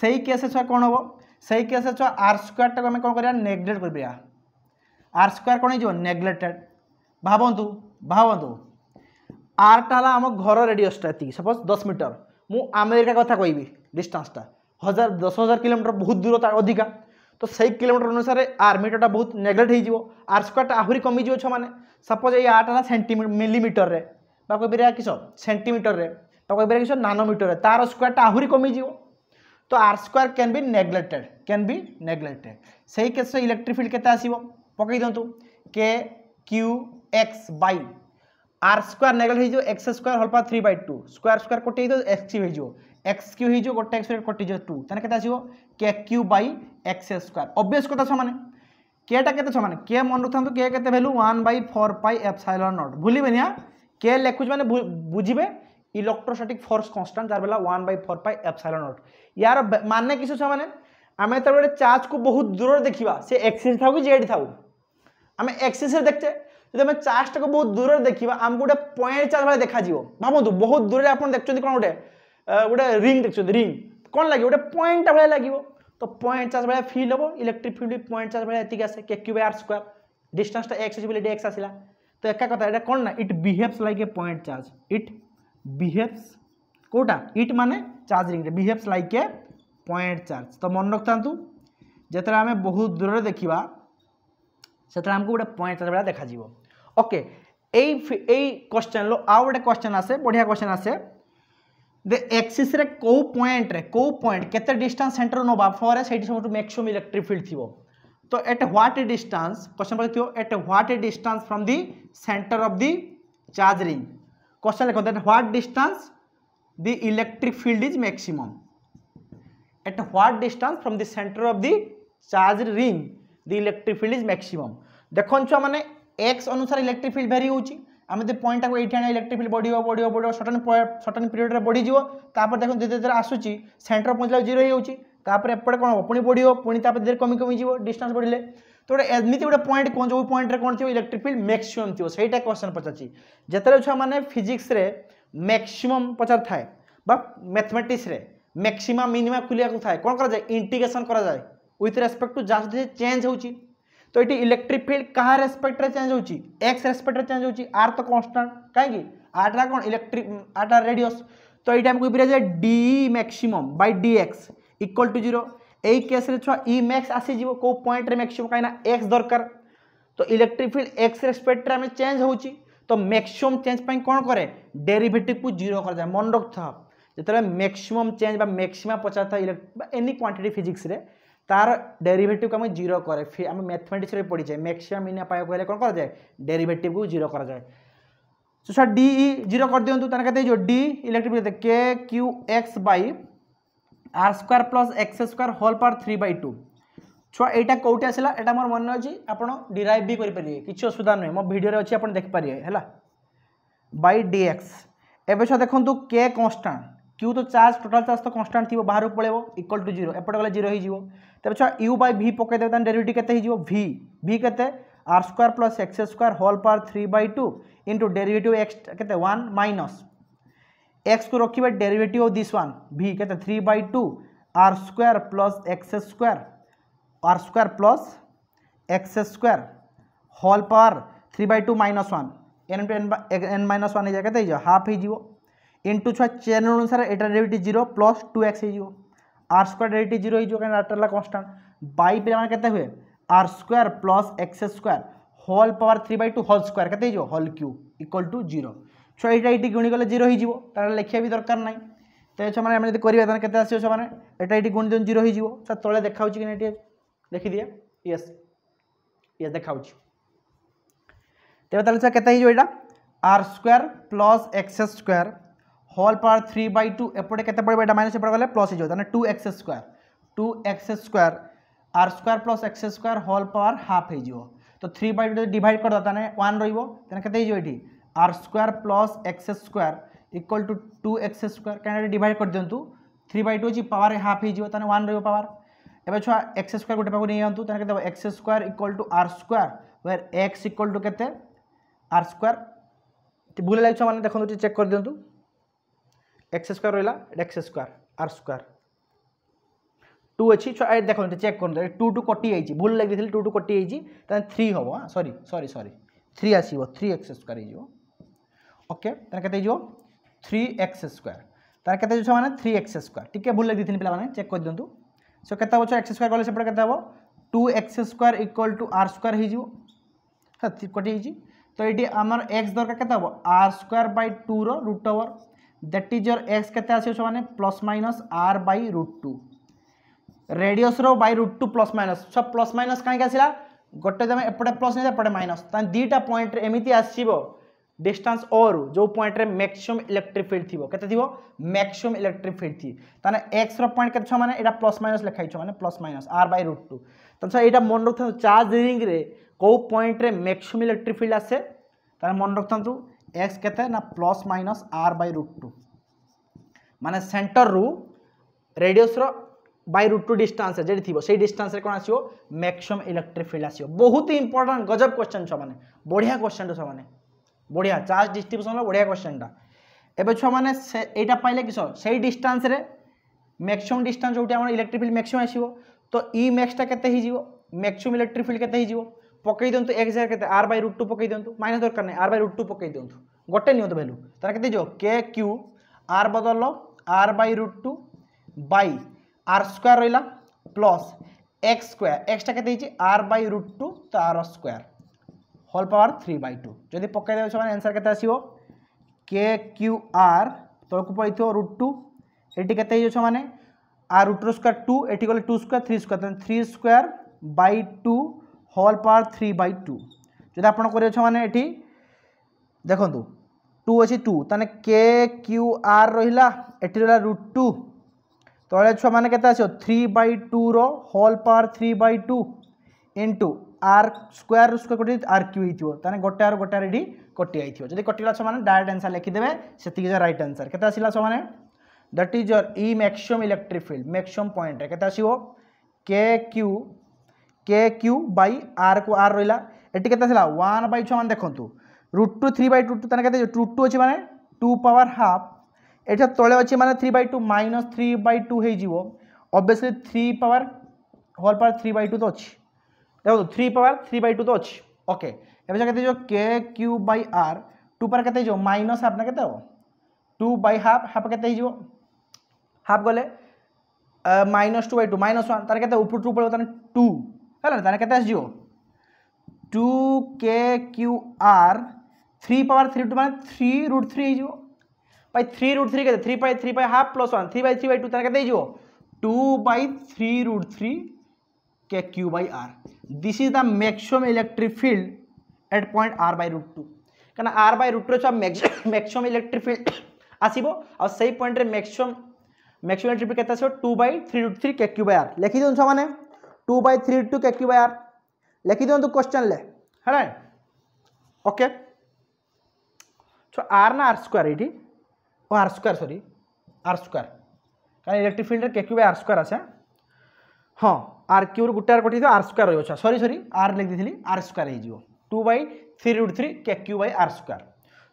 ସେଇ କେସ୍ରେ ଛୁଆ କ'ଣ ହେବ ସେଇ କେସ୍ରେ ଛୁଆ ଆର୍ ସ୍କୋୟାର୍ଟାକୁ ଆମେ କ'ଣ କରିବା ନେଗ୍ଲେକ୍ଟ କରିବା ଆର୍ ସ୍କୋୟାର୍ କ'ଣ ହେଇଯିବ ନେଗ୍ଲେକ୍ଟେଡ଼ ଭାବନ୍ତୁ ଭାବନ୍ତୁ ଆର୍ଟା ହେଲା ଆମ ଘର ରେଡ଼ିୟସ୍ଟା ଏତିକି ସପୋଜ୍ ଦଶ ମିଟର ମୁଁ ଆମେରିକା କଥା କହିବି ଡିଷ୍ଟାନ୍ସଟା ହଜାର ଦଶ ହଜାର କିଲୋମିଟର ବହୁତ ଦୂର ତା ଅଧିକା তো সেই কিলোমিটর অনুসারে আর बहुत বহুত हो आर আর आहरी আহরি छो ছুঁ सपोज ये आठ है सेन्टीमी मिलीमिटर में किस सेमिटर में पापर किस नानोमीटर में तार स्क्वयर आहरी कमिज तो R square can be neglected can be neglected से ही केस इलेक्ट्रिक फिल्ड के पकई दिंतु K Q X by R square नेगले हो X square three by two square square कटे एक्स क्यू हो एक्स क्यू हो गए एक्स कटे टू तेज़ के आसो K Q by x square क्या कथा छे केटा के छाने के मन रखा के K value one by four pi epsilon naught भूलें हाँ के लिखुच मैंने बुझे इलेक्ट्रोस्टाटिक फोर्स कन्स्टाट जार बेला one by four pi epsilon naught यार मानने किस छे आम गोटे चार्ज को बहुत दूर देखा से एक्सीस था कि जेड था आम एक्सीस देखते ଯଦି ଆମେ ଚାର୍ଜଟାକୁ ବହୁତ ଦୂରରେ ଦେଖିବା ଆମକୁ ଗୋଟେ ପଏଣ୍ଟ ଚାର୍ଜ ଭଳିଆ ଦେଖାଯିବ ଭାବନ୍ତୁ ବହୁତ ଦୂରରେ ଆପଣ ଦେଖୁଛନ୍ତି କ'ଣ ଗୋଟେ ଗୋଟେ ରିଙ୍ଗ ଦେଖୁଛନ୍ତି ରିଙ୍ଗ କ'ଣ ଲାଗିବ ଗୋଟେ ପଏଣ୍ଟଟା ଭଳିଆ ଲାଗିବ ତ ପଏଣ୍ଟ ଚାର୍ଜ ଭଳିଆ ଫିଲ୍ ହେବ ଇଲେକ୍ଟ୍ରିକ୍ ଫିଲ୍ଡ ବି ପଏଣ୍ଟ ଚାର୍ଜ ଭଳିଆ ଏତିକି ଆସେ K Q by R square ଡିଷ୍ଟାନ୍ସଟା ଏକ୍ସ ଅଛି ବୋଲି ଏଠି ଏକ୍ସ ଆସିଲା ତ ଏକା କଥା ଏଇଟା କ'ଣ ନା it behaves like a point charge it behaves କେଉଁଟା ଇଟ୍ ମାନେ ଚାର୍ଜ ରିଙ୍ଗରେ behaves like a point charge ତ ମନେ ରଖିଥାନ୍ତୁ ଯେତେବେଳେ ଆମେ ବହୁତ ଦୂରରେ ଦେଖିବା ସେଥିରେ ଆମକୁ ଗୋଟେ ପଏଣ୍ଟ ବେଳେ ଦେଖାଯିବ ଓକେ ଏଇ ଏଇ କ୍ୱେଶ୍ଚନ୍ର ଆଉ ଗୋଟେ କ୍ୱେଶ୍ଚନ୍ ଆସେ ବଢ଼ିଆ କ୍ୱେଶ୍ଚନ୍ ଆସେ ଯେ ଏକ୍ସିସ୍ରେ କେଉଁ ପଏଣ୍ଟରେ କେଉଁ ପଏଣ୍ଟ କେତେ ଡିଷ୍ଟାନ୍ସ ସେଣ୍ଟର ନେବା ଫଳରେ ସେଇଠି ସବୁଠୁ ମ୍ୟାକ୍ସିମମ୍ ଇଲେକ୍ଟ୍ରିକ୍ ଫିଲ୍ଡ ଥିବ ତ at what a distance question ପଚାରିଥିବ at what a distance from the centre of the charge ring question ଲେଖନ୍ତୁ at what distance the electric field is maximum at what distance from the center of the charged ring the electric field is maximum দেখুন ছুঁ মানে x অনুসারে electric field vary হচ্ছে আমি যদি point টাকে এইটি আনি ইলেকট্রিক ফিল্ড বড় বড় বড় সটন সটন পিরিয়ডে বড়িযোগ তারপর দেখুন ধীরে ধীরে আসুচি সেন্টর পৌঁছলা জিরো হয়ে যাচ্ছে তাপরে এপটে কোণ হব পুঁ বড় পুঁ তাপরে ধীরে কমি কমি যাব ডিস্টান্স বড়লে তো গোটে এমনি গোটে পয়েন্ট কোণ যে পয়েন্টরে কোণ থাকবে ইলেকট্রিক ফিল্ড ম্যাক্সিমম থাকবে সেইটা কোশ্চেন পচারছি যেতবে ছুঁ মানে ফিজিক্সরে ম্যাক্সিমম পচার থাকে বা ম্যাথমেটিক্সরে ম্যাক্সিমা মিনিমা খুলিয়া থাকে কোণ করা যায় ইন্টিগ্রেসন করা যায় विथ रेस्पेक्ट टू जहाँ से चेंज हो तो ये इलेक्ट्रिक फिल्ड क्या रेस्पेक्ट चेंज हो एक्स रेस्पेक्ट चेंज हो आर तो कन्स्टाट कहीं आर्टा कौन इलेक्ट्रिक आर्टा रेडियस तो ये आम जाए D maximum by D X equal to zero यही केस छुआ इ मैक्स आसीज कौ पॉइंट मैक्सीम कहीं एक्स दरकार तो इलेक्ट्रिक फिल्ड एक्स रेस्पेक्ट आम चेंज हो तो मैक्सीम चेज कौन कै डेरीभेटिव को जीरो कर जाए मन रख जो मैक्सीम चेज मैक्सीम पचार था एनी क्वांटिटी फिजिक्स रे তার ডেরিভেটিভ আমি জিরো করে আমি ম্যাথমেটিক্সরে পড়িছে ম্যাক্সিমাম মিনিমাম পাইয়া কহিলে কোণ করাযায় ডেরিভেটিভ কু জিরো করাযায় so sir D E zero করে দিও তাহলে কত হয়ে D electric field K Q X by R square plus X square whole power three by two ছুয়া এইটা কোটি আসলা এটা আমার মনে অছি আপনার ডিরাইভ বি করে পারে কিছু অসুবিধা নুহে মো ভিডিওরে অছি আপনার দেখিপারে হল বাই ডি এক্স এবে স্যার দেখুন কে কনস্টাট क्यू तो चार्ज टोटाल चार्ज तो कन्स्टाट थी बाहर पड़े इक्वल टू जीरो एपट गले जीरो तेरे छुआ यू बै पकईदे डेरीवेट के भि भि के R square plus x square whole power three by two into derivate x के वन माइनस एक्स को रखिए डेरीवेट दिस वन भि के three by two R square plus x square R square plus x square whole power three by two minus one n two n n minus one जगह half हो into छुआ चेन अनुसार एटार derivate zero plus two x हो R square derivative zero जो कहना अट्ठाला कॉन्स्टेंट बाई पे हमारे कहते हुए R square plus x square whole power three by two whole square कहते हो हल क्यूब इक्वाल टू जीरो छुआ यहाँ ये गुणीगले जीरो हो लिखा भी दरकार ना तो छुआ मैंने जब करवा के आस ये गुणी दिन जीरो हो सर तले देखा कि नहीं लिखिदे यस यस देखा तेज छुआ के R square plus x square whole power three by two एपटे के पड़े माइनस एपोटे वाले प्लस हो होता two x square two x square R square plus x square whole power half हो तो थ्री बै टू डिवाइड कर देता है वन रोन के ये R square plus x square equal to two x square कहीं डिवाइड कर दिखाँ थ्री बै टू अच्छी पावर हाफ हो वन रवर एवं छुआ एक्स स्क्वायर गोटे पाक नहीं आंतु तेनाली x square equal to R square where x equal to के आर स्क्वायर भूल लगे छुआ मैंने देखते तो चेक कर दिंतु এক্স স্কোয়ার রইলা x square R square two অছি ছুয়া দেখুন এটা চেক করুন টু টু কটি যাই ভুল লাগি দিয়েছিল টু টু কটি যাই তাহলে থ্রি হব সরি সরি সরি থ্রি আসব থ্রি এক্স স্কোয়ার হয়ে ওকে তাহলে কেতে হয়ে থ্রি এক্স স্কোয়ার তাহলে কেতে ছুয়া মানে থ্রি এক্স স্কোয়ার টিকি ভুল লাগি দিয়েছিল পিলামানে চেক করে দিও সো কেতে হব ছুয়া এক্স স্কোয়ার কলে সেপটে কেতে হব two x square equal to R square হয়ে যাব হ্যাঁ কটি যাই তো এটি আমার এক্স দরকার কেতে হব R square by two root over that is your x કેતે આસીବ છୁଆମାନେ plus minus R by root two ରେଡିୟସ୍ର by root two plus minus ସବ ପ୍ଲସ୍ ମାଇନସ୍ କାହିଁକି ଆସିଲା ଗୋଟେ ତୁମେ ଏପଟେ ପ୍ଲସ୍ ନେଇଯିବ ଏପଟେ ମାଇନସ୍ ତା ଦୁଇଟା ପଏଣ୍ଟରେ ଏମିତି ଆସିବ ଡିଷ୍ଟାନ୍ସ ଓରୁ ଯେଉଁ ପଏଣ୍ଟରେ ମ୍ୟାକ୍ସିମମ୍ ଇଲେକ୍ଟ୍ରିକ୍ ଫିଲ୍ଡ ଥିବ କେତେ ଥିବ ମ୍ୟାକ୍ସିମମ୍ ଇଲେକ୍ଟ୍ରିକ୍ ଫିଲ୍ଡ ଥିବ ତାହେଲେ ଏକ୍ସର ପଏଣ୍ଟ କେତେ ଛୁଆମାନେ ଏଇଟା ପ୍ଲସ୍ ମାଇନସ୍ ଲେଖା ହେଇଛି ମାନେ plus minus R by root two ତାହେଲେ ଛୁଆ ଏଇଟା ମନେ ରଖିଥାନ୍ତୁ ଚାର୍ଜ ରିଙ୍ଗରେ କେଉଁ ପଏଣ୍ଟରେ ମ୍ୟାକ୍ସିମମ୍ ଇଲେକ୍ଟ୍ରିକ୍ ଫିଲ୍ଡ ଆସେ ତାହେଲେ ମନେ ରଖିଥାନ୍ତୁ एक्स कहते हैं ना plus minus R by root two मान सेन्टर रु ରେଡ଼ିଓସ୍ର ବାଇ ରୁଟ୍ ଟୁ ଡିଷ୍ଟାନ୍ସ ଯେଠି ଥିବ ସେଇ ଡିଷ୍ଟାନ୍ସରେ କ'ଣ ଆସିବ ମ୍ୟାକ୍ସିମମ୍ ଇଲେକ୍ଟ୍ରିକ୍ ଫିଲ୍ଡ ଆସିବ ବହୁତ ଇମ୍ପୋର୍ଟାଣ୍ଟ ଗଜବ କ୍ୱେଶ୍ଚନ୍ ଛୁଆମାନେ ବଢ଼ିଆ କ୍ୱେଶ୍ଚନ୍ଟା ଛୁଆମାନେ ବଢ଼ିଆ ଚାର୍ଜ ଡିଷ୍ଟ୍ରିବ୍ୟୁସନ୍ର ବଢ଼ିଆ କ୍ୱେଶ୍ଚନ୍ଟା ଏବେ ଛୁଆମାନେ ସେ ଏଇଟା ପାଇଲେ କି ସର ସେଇ ଡିଷ୍ଟାନ୍ସରେ ମ୍ୟାକ୍ସିମମ୍ ଡିଷ୍ଟାନ୍ସ ଯେଉଁଠି ଆମର ଇଲେକ୍ଟ୍ରିକ୍ ଫିଲ୍ଡ ମ୍ୟାକ୍ସିମମ୍ ଆସିବ ତ ଇ ମ୍ୟାକ୍ସଟା କେତେ ହେଇଯିବ ମ୍ୟାକ୍ସିମମ୍ ଇଲେକ୍ଟ୍ରିକ୍ ଫିଲ୍ଡ କେତେ ହେଇଯିବ ପକାଇ ଦିଅନ୍ତୁ ଏକ ଜାଗାରେ କେତେ ଆର୍ ବାଇ ରୁଟ୍ ଟୁ ପକାଇ ଦିଅନ୍ତୁ ମାଇନସ୍ ଦରକାର ନାହିଁ ଆର୍ ବାଇ ରୁଟ୍ ଟୁ ପକାଇ ଦିଅନ୍ତୁ ଗୋଟେ ନିଅନ୍ତୁ ଭ୍ୟାଲୁ ତାର କେତେ ଯିବ କେ କ୍ୟୁ ଆର୍ ବଦଲ R by root two by R square ରହିଲା ପ୍ଲସ୍ এক্স স্কোয়ার এক্সটা কেটে দিয়েছি আর বাই রুট টু তো R square whole power three by two যদি পকাই দেবে সবাই আনসার কেতে আসব কে কিউ আর তলকু পড়ি রুট টু এটি কেতে হয়ে যাচ্ছে মানে আর রুটর স্কোয়ার টু এটি গেলে two square three square three square by two whole power three by two যদি আপনার করেছ মানে এটি দেখুন টু অছি টু তাহলে কে কিউ আর রহিলা এটি রহিলা রুট টু তলে ছুয়া মানে কেতে আসবে three by two whole power three by two into R square square কটি আর কিউ হইথিব তাহলে গোটে আর গোটে আর এটি কটি আইথিব যদি কটিলা ছুয়া মানে ডাইরেক্ট আনসার লিখিদেবে সেটিকি রাইট আনসার কেতে আসলা ছুয়া মানে দ্যাট ইজ ইর E maximum electric field maximum পয়েন্টরে কেতে আসব k q k q by R কু আর রহিলা এটি কেতে আসলা ওয়ান বাই ছু মানে দেখুন root two three by two two তাহলে কেতে রুট টু অছে মানে টু পাওয়ার হাফ এটা তলে অছে মানে three by two minus three by two হয়ে যাব obviously three power whole power three by two তো অছে দেখুন three power three by two তো অছে ওকে এবার কেতে যাব k q by R two power কেতে যাব মাইনস হাফ না কেতে হব টু বাই হাফ হাফ কেতে হয়ে যাব হাফ গলে minus two by two minus one তার কেতে উপর টু পড়ব তাহলে টু है ना है एस जी ओ two k q R three power three two मैं थ्री रूट थ्री जी ओ भाई थ्री रूट थ्री कहते three by three by half plus one three by three by two कहते जीओ two by three root three के Q by R this is the maximum electric field at point R by root two क्या R by root two maximum electric field आसो आ से point maximum maximum electric field कहते two by three root three के Q by R लिखी दिखाने two by three two के R लिखी दिखाँ तो क्वेश्चन ले है ओके सो तो आर ना आर स्क्वायर ये R square sorry R square कारण electric field k q R square आसे हाँ आर क्यूर गोटे आर कटे आर स्क्वायर रही सरी सरी आर लिखी आर स्क्वायर हो two by three root three के क्यू बै आर स्क्वायर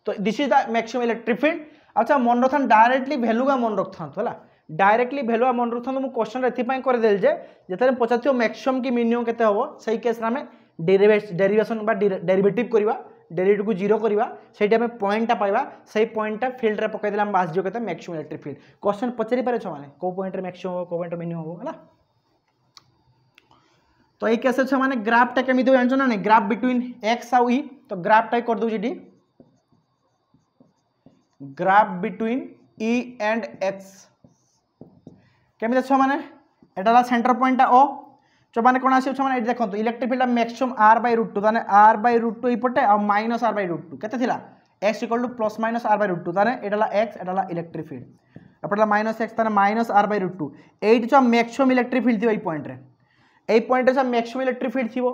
तो this is the maximum electric field अच्छा मन रखा डायरेक्टली भैल्यू का मन रखा तो, है डायरेक्टली भैल्यू आम अनुरोध था क्वेश्चन एथपाई करदेली जे जिते पचार मैक्सीम कि मिनिमम के हम सही केस आम डेरीवेसन डेरिवेटिव करवा डेरीवेट को जीरो करवा पॉइंटा पाया से पॉइंटा फिल्ड पकईदे आम आस के मैक्सीम इलेक्ट्रिक फिल्ड क्वेश्चन पचारि पारे मैंने कौ पॉइंट मैक्सीम हम कौ पॉइंट मिनिमम हम है तो ये कैसे मैंने ग्राफ्टा केमी जान ना नहीं ग्राफ बिटवीन एक्स आउ इ तो ग्राफ्टा करदे graph between E and x কেমি দেখছ মানে এটা হল সেটর পয়েন্টটা ও ଯେଉଁମାନେ କ'ଣ ଆସିବ ସେମାନେ ଏଠି ଦେଖନ୍ତୁ electric field maximum R by root two ତାହେଲେ ଆର୍ ବାଇ ରୁଟ୍ ଟୁ ଏପଟେ ଆଉ minus R by root two କେତେ ଥିଲା x equal to plus minus R by root two ତାହେଲେ ଏଇଟା ହେଲା ଏକ୍ସ ଏଇଟା ହେଲା ଇଲେକ୍ଟ୍ରିକ୍ ଫିଲ୍ଡ ଏପଟେ ହେଲା ମାଇନସ୍ ଏକ୍ସ ତାହେଲେ minus R by root two ଏଇଠି ଛୁଆ ମ୍ୟାକ୍ସିମମ୍ ଇଲେକ୍ଟ୍ରିକ୍ ଫିଲ୍ଡ ଥିବ ଏଇ ପଏଣ୍ଟରେ ଏଇ ପଏଣ୍ଟରେ ଛୁଆ ମ୍ୟାକ୍ସିମମ୍ ଇଲେକ୍ଟ୍ରିକ୍ ଫିଲ୍ଡ ଥିବ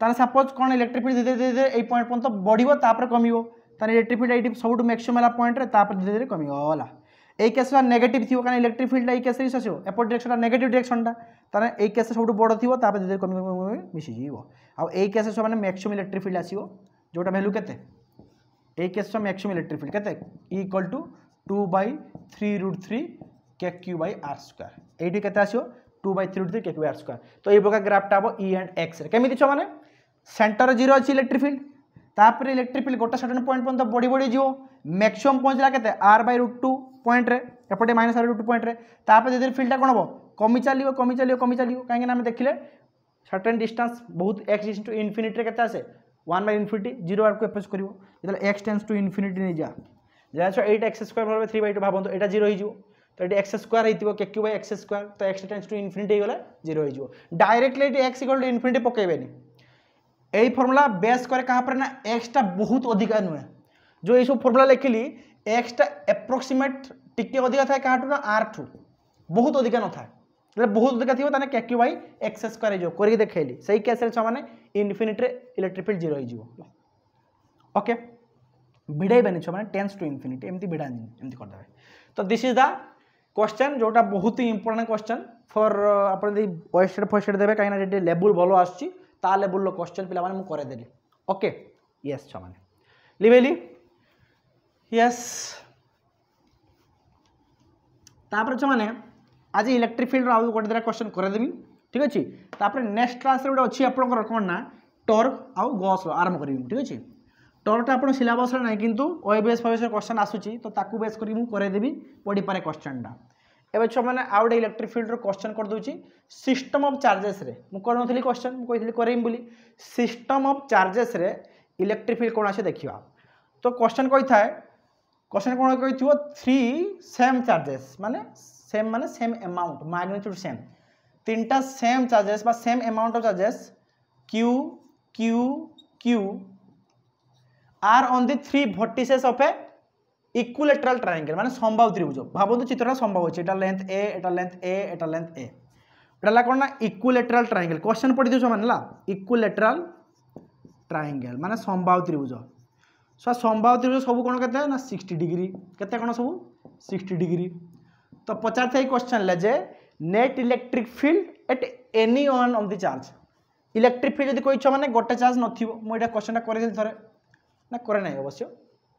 ତାହେଲେ ସପୋଜ୍ କ'ଣ ଇଲେକ୍ଟ୍ରିକ୍ ଫିଲ୍ଡ ଧୀରେ ଧୀରେ ଧୀରେ ଏଇ ପଏଣ୍ଟ ପର୍ଯ୍ୟନ୍ତ ବଢ଼ିବ ତାପରେ କମିବ ତାହେଲେ ଇଲେକ୍ଟ୍ରିକ୍ ଫିଲ୍ଡ ଏଇଠି ସବୁଠୁ ମ୍ୟାକ୍ସିମମ୍ ହେଲା ପଏଣ୍ଟରେ ତାପରେ ଧୀରେ ଧୀରେ କମିବ ହେଲା ये केस নেগেটিভ थी क्या इलेक्ट्रिक फिल्ड ये केस শেষ डिरेक्शन नेगेट डिरेक्शन तेरे ये তাহলে सब बड़ थी तरह থিব তাপরে ধীরে কমি आई केस मैंने मैक्सीम इलेक्ट्रिक फिल्ड आसो जोटा भैल्यू के केस मैक्सीम इलेक्ट्रिक फिल्ड के equal to two by three root three के क्यू बै आर स्क्वयर ये के two by three root three के क्यू आर स्क्वयर तो ये प्रकार ग्राफ्ट हम इ एंड एक्स कमी छो मैंने सेन्टर जीरो अच्छी इलेक्ट्रिक फिल्ड तापर इलेक्ट्रिक फिल्ड गोटे सर्टेन पॉइंट पर्यटन बढ़ी बढ़ी जीव मैक्सीम पहुँचला के आर बै रुट टू পয়েন্টরে এপটে মাইনাস আরো টু পয়েন্টরে তাপরে ধীরে ধীরে ফিল্ডটা কোণ হব কমি চালিব কমি চালিব কমি চালিব কাইকি না আমি দেখিলে সার্টেন ডিস্টান্স বহুত এক্স ইন্স টু ইনফিনিটরে কেতে আসে ওয়ান বাই ইনফিনিটি জিরো আড়ক এপ্রোচ করব যেতে এক্স টেন্স টু ইনফিনিটি নিয়ে যা যা ছ এইট এক্স স্কোয়ার ভাবে থ্রি বাই টু ভাবতো এটা জিরো হয়ে যাব তো এটি এক্স স্কোয়ার হয়ে k Q by x square তো এক্স টেন্স টু ইনফিনিটি হয়ে গেলে জিরো হয়ে যাব ডাইরেক্টলি এটি এক্স ইকল টু ইনফিনিটি পকাইবেনি এই ফর্মুলা বেস করে কাহা পরে না এক্সটা বহুত অধিকা নুহে जो ये सब फर्मुला लिखिली एक्सटा एप्रोक्सीमेट টিকে অধিকা থাকে কাহাঠু না আর ঠু বহুত অধিকা নথায় যেটা বহুত অধিকা থাকবে তাহলে ক্যাকি ওয়াই এক্স স্কোয়ার হয়ে করি দেখাইলি সেই কেসে ছুঁমানে ইনফিনিট্রে ইলেকট্রিক ফিল্ড জিরো হয়ে ওকে ভিড়াইবেনি ছুঁমানে টেন্স টু ইনফিনিট এমনি ভিড়ানি এমনি করেদেবে তো দিস ইজ দা কোশ্চেন যেটা বহুত ইম্পর্টাট কোশ্চেন ফর আপনার যদি ওয়েবসাইট ফোয়েবসাইট দেবে কিনা যেটি লেবুল ভালো আসছে তা লেবুলর কোশ্চেন পিলা মানে করে দেলি ওকে ইয়েস ছুঁমানে লিভেলি यस ତାପରେ ଛୁଆମାନେ ଆଜି ଇଲେକ୍ଟ୍ରିକ୍ ଫିଲ୍ଡର ଆଉ ଗୋଟେ ଦୁଇଟା କ୍ୱେଶ୍ଚନ୍ କରାଇଦେବି ଠିକ୍ ଅଛି ତାପରେ ନେକ୍ସଟ କ୍ଲାସ୍ରେ ଗୋଟେ ଅଛି ଆପଣଙ୍କର କ'ଣ ନା ଟର୍କ ଆଉ ଗସ୍ର ଆରମ୍ଭ କରିବି ଠିକ୍ ଅଛି ଟର୍କଟା ଆପଣ ସିଲାବସ୍ରେ ନାହିଁ କିନ୍ତୁ ଓଏବିଏସ୍ ଫଏବିଏସ୍ର କ୍ୱେଶ୍ଚନ୍ ଆସୁଛି ତ ତାକୁ ବେସ୍ କରି ମୁଁ କରାଇଦେବି ପଢ଼ିପାରେ କ୍ୱେଶ୍ଚନ୍ଟା ଏବେ ଛୁଆମାନେ ଆଉ ଗୋଟେ ଇଲେକ୍ଟ୍ରିକ୍ ଫିଲ୍ଡର କ୍ୱେଶ୍ଚନ୍ କରିଦେଉଛି ସିଷ୍ଟମ୍ ଅଫ୍ ଚାର୍ଜେସ୍ରେ ମୁଁ କରିନଥିଲି କ୍ୱେଶ୍ଚନ୍ ମୁଁ କହିଥିଲି କରାଇବି ବୋଲି ସିଷ୍ଟମ୍ ଅଫ୍ ଚାର୍ଜେସ୍ରେ ଇଲେକ୍ଟ୍ରିକ୍ ଫିଲ୍ଡ କ'ଣ ଆସେ ଦେଖିବା ତ କ୍ୱେଶ୍ଚନ୍ କହିଥାଏ কোশ্চেন কোন কইছো থ্রি সেম চার্জেস মানে সেম মানে সেম অ্যামাউন্ট ম্যাগনিটিউড সেম তিনটা সেম চার্জেস বা same amount of charges q q q are on the three vertices of a equilateral triangle মানে সম্ভাব ত্রিভুজ ভাবন্তু চিত্রটা সম্ভব হচ্ছে এটা লেন্থ এ এটা লেন্থ এ এটা লেন্থ এ এটা হল কোণ না ইকুলেট্রাল ট্রায়াঙ্গেল কোশ্চেন পড়ি দেছো মানে হল ইকুলেট্রাল ট্রায়াঙ্গেল মানে সম্ভাব ত্রিভুজ ଛୁଆ ସମ୍ଭାବ ତ୍ରିଭୁଜ ସବୁ କ'ଣ କେତେ ନା ସିକ୍ସଟି ଡିଗ୍ରୀ କେତେ କ'ଣ ସବୁ ସିକ୍ସଟି ଡିଗ୍ରୀ ତ ପଚାରିଥାଏ କ୍ୱେଶ୍ଚନ୍ ହେଲା ଯେ net electric field at any one of the charge electric field ଯଦି କହିଛ ମାନେ ଗୋଟେ ଚାର୍ଜ ନଥିବ ମୁଁ ଏଇଟା କ୍ୱେଶ୍ଚନ୍ଟା କରିଥିଲି ଥରେ ନା କରେ ନାହିଁ ଅବଶ୍ୟ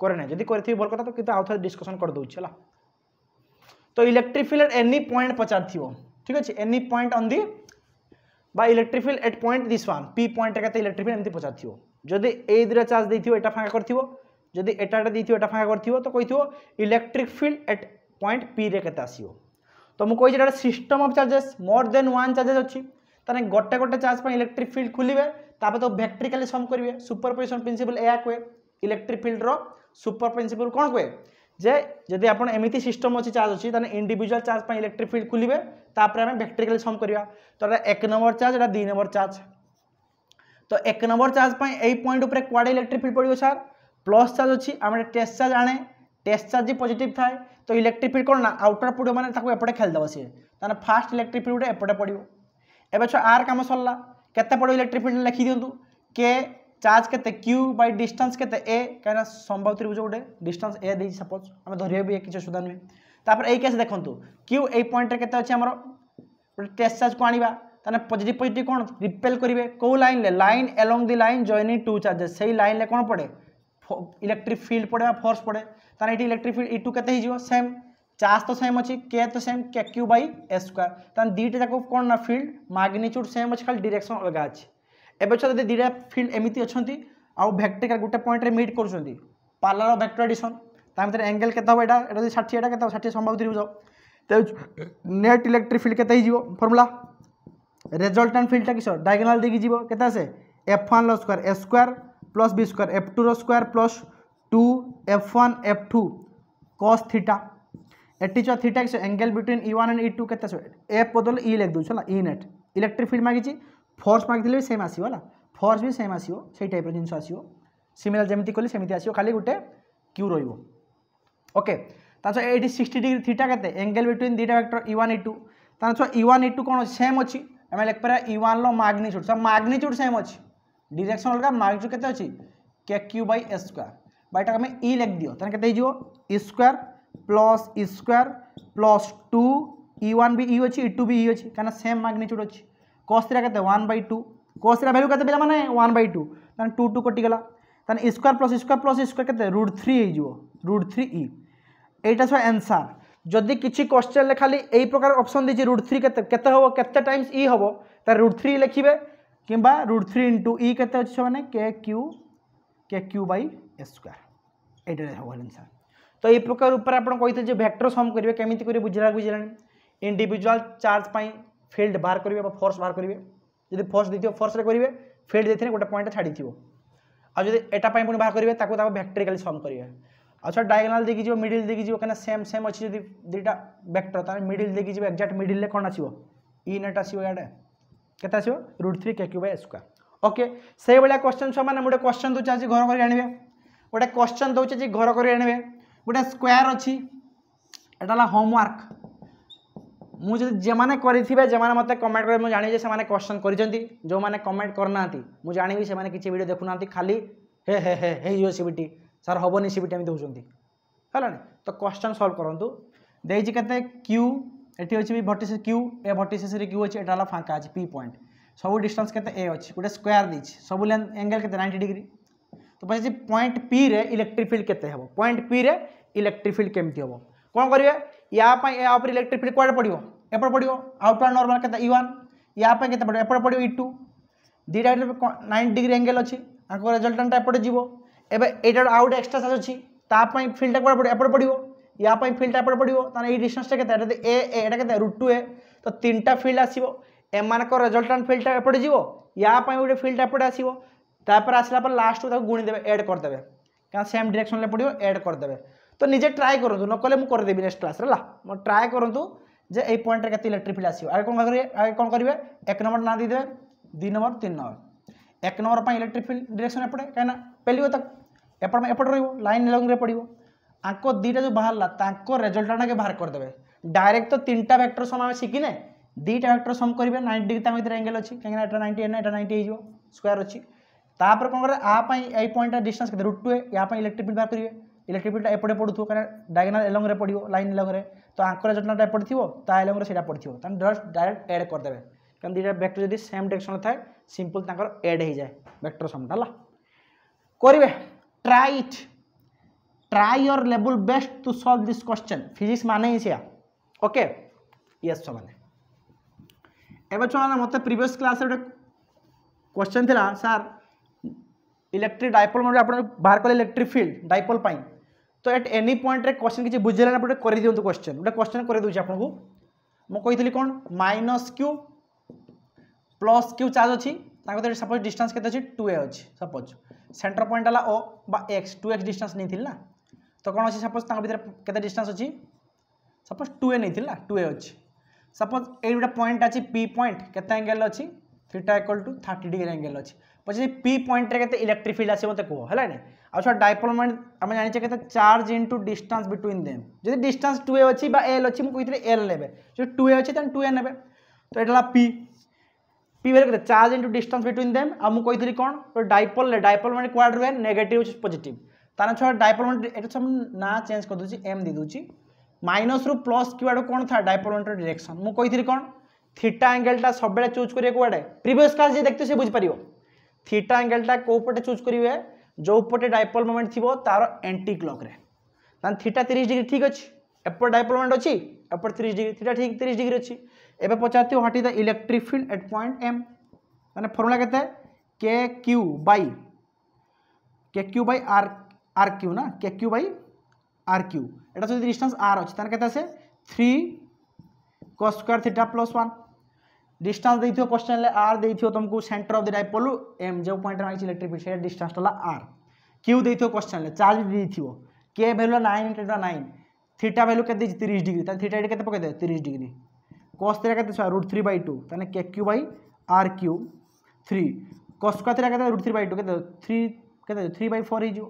করে না যদি করে থাকি বল কথা তো কিন্তু আউ থাকে ডিসকসন করে দেছি হল তো electric field at any point পচার থিব ঠিক আছে এনি পয়েন্ট অন দি বা electric field at point this one P point কেতে ইলেকট্রিক ফিল্ড এমতি পচার থিব যদি এই দুইটা চার্জ দিয়ে এটা ফাঁকা করে যদি এটা এটা দিয়ে এটা ফাঁকা করে তো কই electric field at point P রে কেতে আসব তো মু কইছি এটা system of charges more than one charges অছি তাহলে গোটে গোটে চার্জ পাই ইলেকট্রিক ফিল্ড খুলিবে তারপরে তো ভেক্ট্রিকালি সম করবে সুপার পজিশন প্রিন্সিপল এয়া কুয়ে ইলেকট্রিক ফিল্ডর সুপার প্রিন্সিপাল কোণ কুয়ে যে যদি আপনার এমিতি সিস্টম অছি চার্জ অছি তাহলে ইন্ডিভিজুয়াল চার্জ পাই ইলেকট্রিক ফিল্ড খুলিবে তারপরে আমি ভেক্ট্রিকালি সম করিবা তো এটা এক নম্বর চার্জ এটা দুই নম্বর চার্জ তো এক নম্বর চার্জ পাই এই পয়েন্ট উপরে কুয়াড়ে ইলেকট্রিক ফিল্ড পড়ব স্যার প্লস চার্জ অছি আমার টেস্ট চার্জ আনে টেস্ট চার্জ পজিটিভ থাকে তো ইলেকট্রিক ফিল্ড কোণ না আউটর পড়ব মানে তাকে এপটে খেলিদেব সি তাহলে ফার্স্ট ইলেকট্রিক ফিল্ড গোটে এপটে পড়ব এবার ছ আর কাম সরলা কেতে পড়ব ইলেকট্রিক ফিল্ড লিখি দিও কে চার্জ কেতে কিউ বাই ডিস্টান্স কেতে এ কিনা সম্ভব ত্রিভুজ গোটে ডিস্টান্স এ দিয়েছি সপোজ আমি ধরিয়া বি কিছু অসুবিধা নুহে তাপরে এই কেস দেখুন কিউ এই পয়েন্টে কেতে অছে আমার গোটে টেস্ট চার্জকে আনবা তাহলে পজিটিভ পজিটিভ কোণ রিপেল করবে কেউ লাইনলে line along the line joining two charges সেই লাইনলে কোণ পড়ে ইলেকট্রিক ফিল্ড পড়ে বা ফোর্স পড়ে তাহলে এটি ইলেকট্রিক ফিল্ড ই টু কেতে হয়ে সেম চার্জ তো সেম অছি কে তো same k Q by a square তাহলে দুইটা যাক কোণ না ফিল্ড ম্যাগনিচ্ୟୁড সেম অছি খালি ডিরেকশন অলগা আছে এবে ছ যদি দুইটা ফিল্ড এমিতি অনেক আউ ভেক্টিকাল গোটে পয়েন্টরে মিট করছেন পার্লার ভেক্টর এডিশন তার ভিতরে এঙ্গেল কেতে হব এটা এটা যদি ষাঠিয়ে এটা কেতে ষাঠিয়ে সম্ভব ত্রিভুজ তেজ নেট ইলেকট্রিক ফিল্ড কেতে হয়ে ফর্মুলা ରେଜଲ୍ଟାଣ୍ଟ ଫିଲ୍ଡଟା କିସ ଡାଇଗୋନାଲ୍ ଦେଇକି ଯିବ କେତେ ଆସେ ଏଫ୍ ୱାନ୍ର square A square plus B square F ଟୁର square plus two F one F two cos theta ଏଠି ଛୁଆ ଥିଟା କିସ angle between E one and E two କେତେ ଆସିବ ଏଫ୍ ବଦଲେ ଇ ଲେଖି ଦେଉଛୁ ହେଲା ଇ ନେଟ୍ ଇଲେକ୍ଟ୍ରିକ୍ ଫିଲ୍ଡ ମାଗିଛି ଫୋର୍ସ ମାଗିଥିଲେ ବି ସେମ୍ ଆସିବ ହେଲା ଫୋର୍ସ ବି ସେମ୍ ଆସିବ ସେଇ ଟାଇପ୍ର ଜିନିଷ ଆସିବ ସିମିଲାର ଯେମିତି କଲି ସେମିତି ଆସିବ ଖାଲି ଗୋଟେ କ୍ୟୁ ରହିବ ଓକେ ତା ସହ ଏଇଠି ସିକ୍ସଟି ଡିଗ୍ରୀ ଥିଟା କେତେ ଏଙ୍ଗେଲ୍ ବିଟୁଇନ୍ ଦୁଇଟା vector E one E two ତା ସହ ଇ ୱାନ୍ ଇ ଟୁ କ'ଣ ସେମ୍ ଅଛି आम लिखा इ वन रग्निच्यूड सब मग्निच्यूड सेम अच्छे डीरेक्शन अलग मग्निच्यूड कैसे अच्छे के क्यू बै ए स्क्वयर बैटा तुम इ लिख दि तेज के square plus E square plus two E one भी इ अच्छे इ टू भी इ अच्छे क्या सेम मग्निच्यूड अच्छे कस्तरा के बै टू कस्तरा भैल्यू के पाला वन बै टू तेज टू टू कटिगला तेज प्लस स्क्वयर प्लस स्क्वयर के रुट थ्री रुट थ्री इटा सब एनसर जदि किसी क्वेश्चन खाली यही प्रकार अप्सन दीजिए रुट थ्री के के टाइम्स इ हे तो रुट थ्री लिखे कि रुट थ्री इंटू इ के मैंने के क्यू के क्यू बै ए स्क्वयर ये हम आंसर तो ये प्रकार उपर आप कही भैक्टर सम करेंगे कमी करेंगे बुझेगा बुझे इंडिजुआल चार्ज पर फिल्ड बाहर करेंगे फोर्स बाहर करेंगे जब फोर्स दे फोर्स करेंगे फिल्ड देते गोटे पॉइंट छाड़ थोड़ा आदि एटापी बाहर करेंगे भैक्टरिकाली सम करेंगे अच्छा डायगनाल देखी जो मिडिल देखी जो क्या सेम सेम अच्छी अच्छे दुटा वैक्टर तेज़ मिडिल देखी जो एक्जाक्ट मिडिले कौन आस इट आसे कैसे आसो रुट थ्री के क्यू बै स्क्वा ओके से भाया क्वेश्चन छुआ मैंने गोटे क्वेश्चन दूचे आज घर कर गोटे क्वेश्चन दूचे आज घर कर गोटे स्क्वयर अच्छी यहाँ होमवर्क मुझे जे मैंने करेंगे जे मैंने मतलब कमेंट कर जानी से मैंने क्वेश्चन करो मैंने कमेंट करना मुझे जानवी से किसी भिड देखुना खाली हे हे हे हे यूसीबी सार हेनी सी बीटी दौरान तो क्वेश्चन सल्व करूँ देखिए कैसे क्यू ये अच्छे भी भटिसे क्यू ए भटिसेस क्यू अच्छे यहाँ फांका अच्छे पी पॉइंट सब डिस्टेंस के अच्छे गोटे स्क्यर दे सब एंगेल के नाइंट डिग्री तो पचार पॉइंट पी रे इलेक्ट्रिक फिल्ड के पॉइंट पी रे इलेक्ट्रिक फिल्ड केमी हम कौन करेंगे यहाँ ए इलेक्ट्रिक फिल्ड कड़े पड़ो एपट पड़ो आउट नर्माल के वन यहाँ के पड़ो एपट पड़ो E two theta ninety degree angle अच्छी रेजल्टाटा एपटे जीव এবার এটার আউ গোটে এক্সট্রা চার্জ ଅଛି ତା ପାଇଁ ଫିଲ୍ଡଟା କୁଆଡ଼େ ପଡ଼ିବ ଏପଟେ ପଡ଼ିବ ୟା ପାଇଁ ଫିଲ୍ଡଟା ଏପଟେ ପଡ଼ିବ ତାହେଲେ ଏଇ ଡିଷ୍ଟାନ୍ସଟା କେତେ ଏଟା ଏ ଏଟା କେତେ ରୁଟ୍ ଟୁ ଏ ତ ତିନିଟା ଫିଲ୍ଡ ଆସିବ ଏମାନଙ୍କର ରେଜଲ୍ଟାଣ୍ଟ ଫିଲ୍ଡଟା ଏପଟେ ଯିବ ୟା ପାଇଁ ଗୋଟେ ଫିଲ୍ଡଟା ଏପଟେ ଆସିବ ତାପରେ ଆସିଲା ପରେ ଲାଷ୍ଟକୁ ତାକୁ ଗୁଣିଦେବେ ଏଡ଼୍ କରିଦେବେ କାରଣ ସେମ୍ ଡିରେକ୍ସନ୍ରେ ପଡ଼ିବ ଏଡ଼୍ କରିଦେବେ ତ ନିଜେ ଟ୍ରାଏ କରନ୍ତୁ ନକଲେ ମୁଁ କରିଦେବି ନେକ୍ସଟ କ୍ଲାସ୍ରେ ହେଲା ମୁଁ ଟ୍ରାଏ କରନ୍ତୁ ଯେ ଏଇ ପଏଣ୍ଟରେ କେତେ ଇଲେକ୍ଟ୍ରିକ୍ ଫିଲ୍ଡ ଆସିବ ଆଗେ କ'ଣ କରିବେ ଆଗେ କ'ଣ କରିବେ ଏକ ନମ୍ବର ନାଁ ଦେଇଦେବେ ଦୁଇ ନମ୍ବର ତିନି ନମ୍ବର এক নম্বর ইলেকট্রিক ফিল্ড ডিরেকশন এপটে কিনা পেলি কথা ଏପଟ ଏପଟ ରହିବ ଲାଇନ୍ ଲଙ୍ଗରେ ପଡ଼ିବ ଆଙ୍କ ଦୁଇଟା ଯେଉଁ ବାହାରିଲା ତାଙ୍କ ରେଜଲ୍ଟଟା ଟିକେ ବାହାର କରିଦେବେ ଡାଇରେକ୍ଟ ତ ତିନିଟା ଭେକ୍ଟର ସମ ଆମେ ଶିଖିନେ ଦୁଇଟା ଭେକ୍ଟର ସମ୍ କରିବେ ନାଇଣ୍ଟି ଡିଗ୍ରୀ ତାଙ୍କ ଭିତରେ ଆଙ୍ଗେଲ୍ ଅଛି କାହିଁକିନା ଏଟା ନାଇଣ୍ଟି ଏନ୍ ଏଟା ନାଇଣ୍ଟି ହେଇଯିବ ସ୍କୋୟାର୍ ଅଛି ତାପରେ କ'ଣ କରେ ଆ ପାଇଁ ଏଇ ପଏଣ୍ଟଟା ଡିଷ୍ଟାନ୍ସ କେତେ ରୁଟ୍ ଟୁ ଏହା ପାଇଁ ଇଲେକ୍ଟ୍ରିକ୍ ଫିଲ୍ଡ ବାହାର କରିବେ ইলেকট্রিক বিলটা এপটে পড়ুথু কারণ ডায়াগোনাল এলংরে পড়ব লাইন এলংরে তো আঙ্কর যোজনাটা এপটে থিব তা এলংরে সেটা পড়িথিব তাহলে জাস্ট ডাইরেক্ট এড করদেবে কারণ দুইটা ভেক্টর যদি সেম ডিরেকশন থাকে সিম্পল তাঁর এড হয়ে যায় ভেক্টর সমটা হল করবে try it try your level best to solve this question physics মানে ହିଁ ସେୟା ଓକେ ୟେସ୍ ଛୁଆମାନେ ଏବେ ଛୁଆମାନେ ମୋତେ ପ୍ରିଭିୟସ୍ କ୍ଲାସ୍ରେ ଗୋଟେ କ୍ୱେଶ୍ଚନ୍ ଥିଲା ସାର୍ ଇଲେକ୍ଟ୍ରିକ୍ ଡାଇପଲ୍ ମାନେ ଆପଣ ବାହାର କଲେ ଇଲେକ୍ଟ୍ରିକ୍ ଫିଲ୍ଡ ଡାଇପଲ୍ ପାଇଁ ତ ଏଟ୍ ଏନି ପଏଣ୍ଟରେ କ୍ୱେଶ୍ଚନ୍ କିଛି ବୁଝିଲେ ଆପଣ କରିଦିଅନ୍ତୁ କ୍ୱେଶ୍ଚନ୍ ଗୋଟେ କ୍ୱେଶ୍ଚନ୍ କରିଦେଉଛି ଆପଣଙ୍କୁ ମୁଁ କହିଥିଲି କ'ଣ minus Q plus Q charge ଅଛି ତାଙ୍କ ଦେହରେ ସପୋଜ୍ ଡିଷ୍ଟାନ୍ସ କେତେ ଅଛି ଟୁ ଏ ଅଛି ସପୋଜ୍ সেন্টর পয়েন্ট হল ও বা এক্স টু এক্স ডিষ্টান্স নিয়েছিল না তো কোণ অছি সপোজ তাঙ্ক ভিতরে কেতে ডিষ্টান্স অছি সপোজ টু এ নিয়েছিল না টু এ অছি সপোজ এই গোটে পয়েন্ট আছে পি পয়েন্ট কেতে আঙ্গেল অছি theta equal to thirty degree angle অছি পছে পি পয়েন্টরে কেতে ইলেকট্রিক ফিল্ড আসে মতো কুহ হল আউ সব ডাইপোল মোমেন্ট আমি জানিছে কেতে charge into distance between them যদি ডিষ্টান্স টু এ অছি বা এল অছি মু কইতে এল নেবে যদি টু এ অছি তাহলে টু এ নেবে তো এটা হল পি पी भेर करते charge into distance between them आ मुझे कही कौन डायपोल डायपोल मैंने क्वाड रुए हो पजिट तार छा डायपोल ना चेंज कर दूसरी एम दे दूसरी माइनस रू प्लस क्यू आड़ कौन था डायपोल मैंने डिरेक्शन मुझे कही कौन थीटा एंगेलटा सब चूज करेंगे कौटे प्रिवियस क्लास जी देखते सी बुझीपर थीटा एंगेलटा कौपटे चूज करेंगे जो पटे डायपोल मोमेंट थी तार एंटी क्लक्रे थीटा तीस डिग्री ठीक अच्छे एपट डायपोल मोमेंट अच्छी एपट तीस डिग्री थीटा ठीक तीस डिग्री अच्छी এবার পচারতে what is the electric field at point M মানে ফর্মুলা কেতে K Q by K Q by R R Q না K Q by R Q এটা যদি ডিস্টান্স আর অছে তাহলে কেতে আসে three cos square theta plus one distance দিয়ে কোশ্চেন আর দিয়ে তুমকু center of the dipole M যে পয়েন্ট মাগিছে ইলেকট্রিক ফিল্ড সেটা ডিস্টান্স হল আর কিউ দিয়ে কোশ্চেন চার্জ দিয়ে কে value nine into nine theta value K দিয়েছি তিরিশ ডিগ্রি তাহলে থিটা এটি কে পকাই দেবে তিরিশ ডিগ্রি कस तेरा कहते हैं थ्री बै टू यानी K Q by R Q three cos square तेरा कहते थ्री बाई टू थ्री कहते थ्री बै फोर हो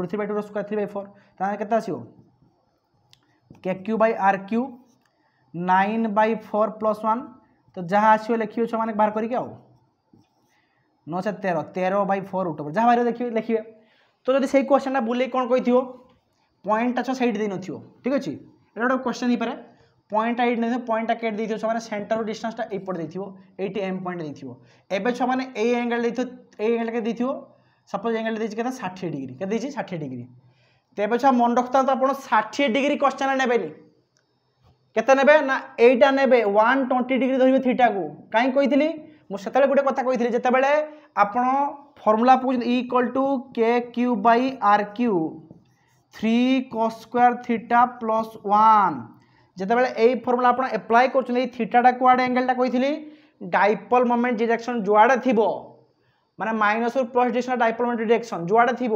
root three by two square three by four ताने कहते आसो K Q by R Q nine by four plus one तो जहाँ आसो लिखे मैंने बाहर करके आओ नौ से तेरह तेरह बै फोर रूट जहाँ बाहर देखिए लिखे तो जब से क्वेश्चनटा बुले कौन कही पॉइंट अच्छा सही दे ठीक अच्छे ये गोटे क्वेश्चन हो पाए পয়েন্টটা ଏଇଠି ନେଇଥିବ ପଏଣ୍ଟଟା କେଟ୍ ଦେଇଥିବ ସେମାନେ ସେଣ୍ଟରରୁ ଡିଷ୍ଟାନ୍ସଟା ଏଇପଟେ ଦେଇଥିବ ଏଇଠି ଏମ୍ ପଏଣ୍ଟ ଦେଇଥିବ ଏବେ ଛୁଆମାନେ ଏଇ ଆଙ୍ଗେଲ୍ ଦେଇଥିବ ଏଇ ଆଙ୍ଗେଲ୍ କେତେ ଦେଇଥିବ ସପୋଜ୍ ଆଙ୍ଗେଲ୍ ଦେଇଛି କେତେ ଷାଠିଏ ଡିଗ୍ରୀ କେତେ ଦେଇଛି ଷାଠିଏ ଡିଗ୍ରୀ তো এবার ছুয়া মনে রাখতে আপনার ষাঠিয়ে ডিগ্রি কষ্টান নেবেনি কেতে নেবে না এইটা নেবে ওয়ান টোয়েন্টি ডিগ্রি ধরবে থিটা কু কাই কইলি মু সেতবে গোটে কথা কইলি যেতবে আপনার ফর্মুলা পকাউছেন equal to K Q by R Q three cos square theta plus one যেতবে এই ফর্মুলা আপনার এপ্লাই করছেন এই থিটাটা কুয়াড়ে আঙ্গেলটা কইলি ডাইপল মোমেন্ট ডিরেকশন যুয়াড়ে থিব মানে minus plus direction dipole moment direction যুয়াড়ে থিব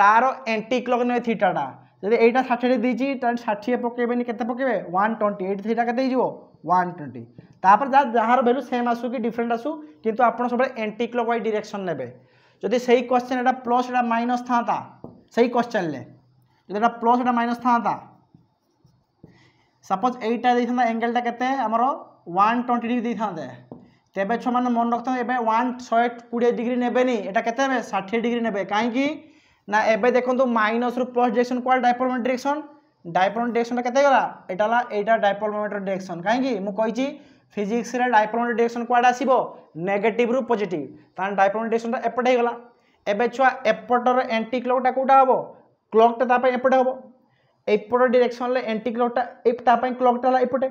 তার এন্টি ক্লক নয় থিটাটা যদি এইটা ষাঠিয়ে দিয়েছি তাহলে ষাঠিয়ে পকাইবেনি কেতে পকাইবে ওয়ান টোয়েন্টি এইটি থিটা কেতে হয়ে যাব ওয়ান টোয়েন্টি তাপরে যা যার ভ্যালু সেম আসু কি ডিফরেন্ট আসু কিন্তু আপনার সবাই এন্টি ক্লক ওয়াই ডিরেকশন নেবে যদি সেই কোশ্চেন এটা প্লস এটা মাইনস থাকে সেই কোশ্চেনলে যদি এটা প্লস এটা মাইনস থাকে ସପୋଜ୍ ଏଇଟା ଦେଇଥାନ୍ତା ଏଙ୍ଗେଲ୍ଟା କେତେ ଆମର ওয়ান টোয়েন্টি ডিগ্রি দিয়ে থাকে তেবে ছুঁমানে মনে রাখতে এবে ওয়ান শহে কোড়ি ডিগ্রি নেবেনি এটা কেতে হবে ষাঠিয়ে ডিগ্রি নেবে কাইকি না এবে দেখুন মাইনস রু প্লস ডিরেকশন কুয়াড়ে ডাইপোলমেন্ট ডিরেকশন ডাইপোলমেন্ট ডিরেকশনটা কেতে গলা এটা হল এইটা ডাইপোলমেন্টর ডিরেকশন কাইকি মু কইছি ফিজিক্সরে ডাইপোলমেন্ট ডিরেকশন কুয়াড়ে আসব নেগেটিভ রু পজিটিভ তাহলে ডাইপোলমেন্ট ডিরেকশনটা এপটে হয়ে গলা এবে ছুয়া এপটর এন্টি ক্লকটা কোটা হব ক্লকটা তাপরে এপটে হব ଏପଟ ଡିରେକ୍ସନ୍ରେ ଏଣ୍ଟି କ୍ଲକ୍ଟା ଏ ତା ପାଇଁ କ୍ଲକ୍ଟା ହେଲା ଏପଟେ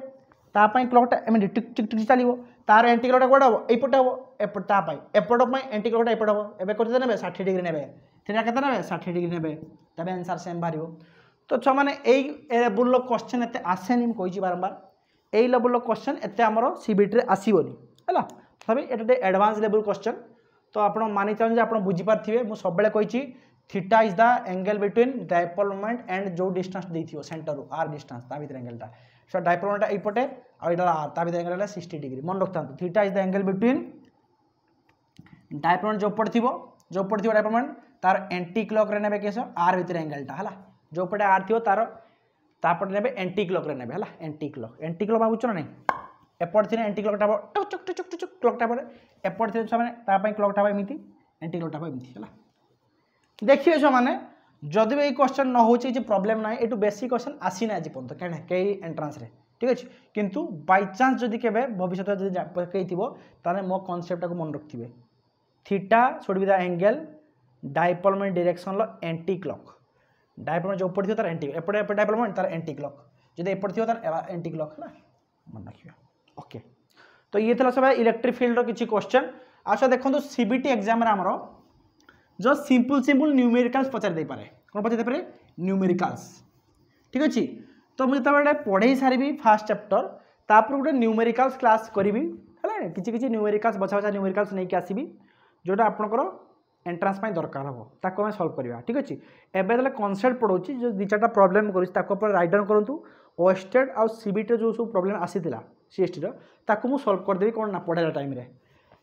ତା ପାଇଁ କ୍ଲକ୍ଟା ଏମିତି ଟିକ୍ ଟିକ୍ ଟିକ୍ ଚାଲିବ ତାର ଏଣ୍ଟି କ୍ଲକ୍ଟା କୁଆଡ଼େ ହେବ ଏଇପଟେ ହେବ ଏପଟ ତା ପାଇଁ ଏପଟ ପାଇଁ ଏଣ୍ଟି କ୍ଲକ୍ଟା ଏପଟ ହେବ ଏବେ କେତେ ନେବେ ଷାଠିଏ ଡିଗ୍ରୀ ନେବେ ସେଇଟା କେତେ ନେବେ ଷାଠିଏ ଡିଗ୍ରୀ ନେବେ ତେବେ ଆନ୍ସର୍ ସେମ୍ ବାହାରିବ ତ ଛୁଆମାନେ ଏଇ ଲେବୁଲ୍ର କ୍ୱେଶ୍ଚନ୍ ଏତେ ଆସେନି ମୁଁ କହିଛି ବାରମ୍ବାର ଏଇ ଲେବୁଲ୍ର କ୍ୱେଶ୍ଚନ୍ ଏତେ ଆମର ସିବିଟିରେ ଆସିବନି ହେଲା ତଥାପି ଏଇଟା ଟିକେ ଆଡ଼ଭାନ୍ସ ଲେବୁଲ୍ କ୍ୱେଶ୍ଚନ୍ ତ ଆପଣ ମାନି ଚାହୁଁଛନ୍ତି ଆପଣ ବୁଝିପାରିଥିବେ ମୁଁ ସବୁବେଳେ କହିଛି theta is the angle between dipole and जो डिस्टेंस देथियो सेंटर रु आर डिस्टेंस ता सो डायपोल ये एपटे आर ता भीतर एंगल है 60 डिग्री मन रखता तो, theta is the angle between dipole जो पड़ थिबो जो पड़ थिबो डायपोल तार एंटी क्लॉक ने नेबे आर भीतर एंगल ता जो पटे आर थियो तार तापटे नेबे एंटी क्लॉक ने नेबे एंटी क्लॉक एंटी क्लॉक बाबू चो नै एपट थिने एंटी क्लॉक टा टक टक टक टक पड़े एपट थिने छमाने ता एंटी क्लॉक टा पई ଦେଖିବେ ଛୁଆମାନେ ଯଦି ବି ଏଇ କ୍ୱେଶ୍ଚନ୍ ନ ହେଉଛି କିଛି ପ୍ରୋବ୍ଲେମ୍ ନାହିଁ ଏଠୁ ବେଶୀ କ୍ୱେଶ୍ଚନ୍ ଆସିନି ଆଜି ପର୍ଯ୍ୟନ୍ତ କାହିଁକି କେହି ଏଣ୍ଟ୍ରାନ୍ସରେ ঠিক আছে কিন্তু বাই চান্স যদি কেবে ভবিষ্যতে যদি পকাইথিব তাহলে মো কনসেপ্টটাকে মনে রাখবে theta should be the angle dipole moment ডিরেকশনর অ্যান্টি ক্লক ডাইপলমেন্ট যে উপরে থিব তার অ্যান্টি এপটে এপটে ডাইপলমেন্ট তার অ্যান্টি ক্লক যদি এপটে থিব তার অ্যান্টি ক্লক হ্যাঁ মনে রাখবে ওকে তো ইয়ে লা সবাই ইলেকট্রিক ফিল্ডর কিছু কোশ্চেন আসলে আচ্ছা, দেখুন সিবিটি এক্সামে আমার জাস্ট সিম্পল সিম্পল নিউমেরিকালস পচারি পারে କ'ଣ ପଚାରି ଦେଇପାରେ ନ୍ୟୁମେରିକାଲ୍ସ ଠିକ୍ ଅଛି ତ ମୁଁ ଯେତେବେଳେ ଏଇଟା ପଢ଼େଇ ସାରିବି ଫାର୍ଷ୍ଟ ଚାପ୍ଟର ତାପରେ ଗୋଟେ ନ୍ୟୁମେରିକାଲ୍ସ କ୍ଲାସ୍ କରିବି ହେଲା କିଛି କିଛି ନ୍ୟୁମେରିକାଲ୍ସ ବଛା ବଛା ନ୍ୟୁମେରିକାଲ୍ସ ନେଇକି ଆସିବି ଯେଉଁଟା ଆପଣଙ୍କର ଏଣ୍ଟ୍ରାନ୍ସ ପାଇଁ ଦରକାର ହେବ ତାକୁ ଆମେ ସଲ୍ଭ କରିବା ଠିକ୍ ଅଛି ଏବେ ଯେତେବେଳେ କନସେପ୍ଟ ପଢ଼ାଉଛି ଯେଉଁ ଦୁଇ ଚାରିଟା ପ୍ରୋବ୍ଲେମ୍ କରୁଛି ତାକୁ ଆପଣ ରାଇଟ୍ ଡାଉନ୍ କରନ୍ତୁ ୱେଷ୍ଟେଡ଼ ଆଉ ସିବିଟିର ଯେଉଁ ସବୁ ପ୍ରୋବ୍ଲେମ୍ ଆସିଥିଲା ସିଏସ୍ଟିର ତାକୁ ମୁଁ ସଲ୍ଭ କରିଦେବି କ'ଣ ନା ପଢ଼େଇଲା ଟାଇମ୍ରେ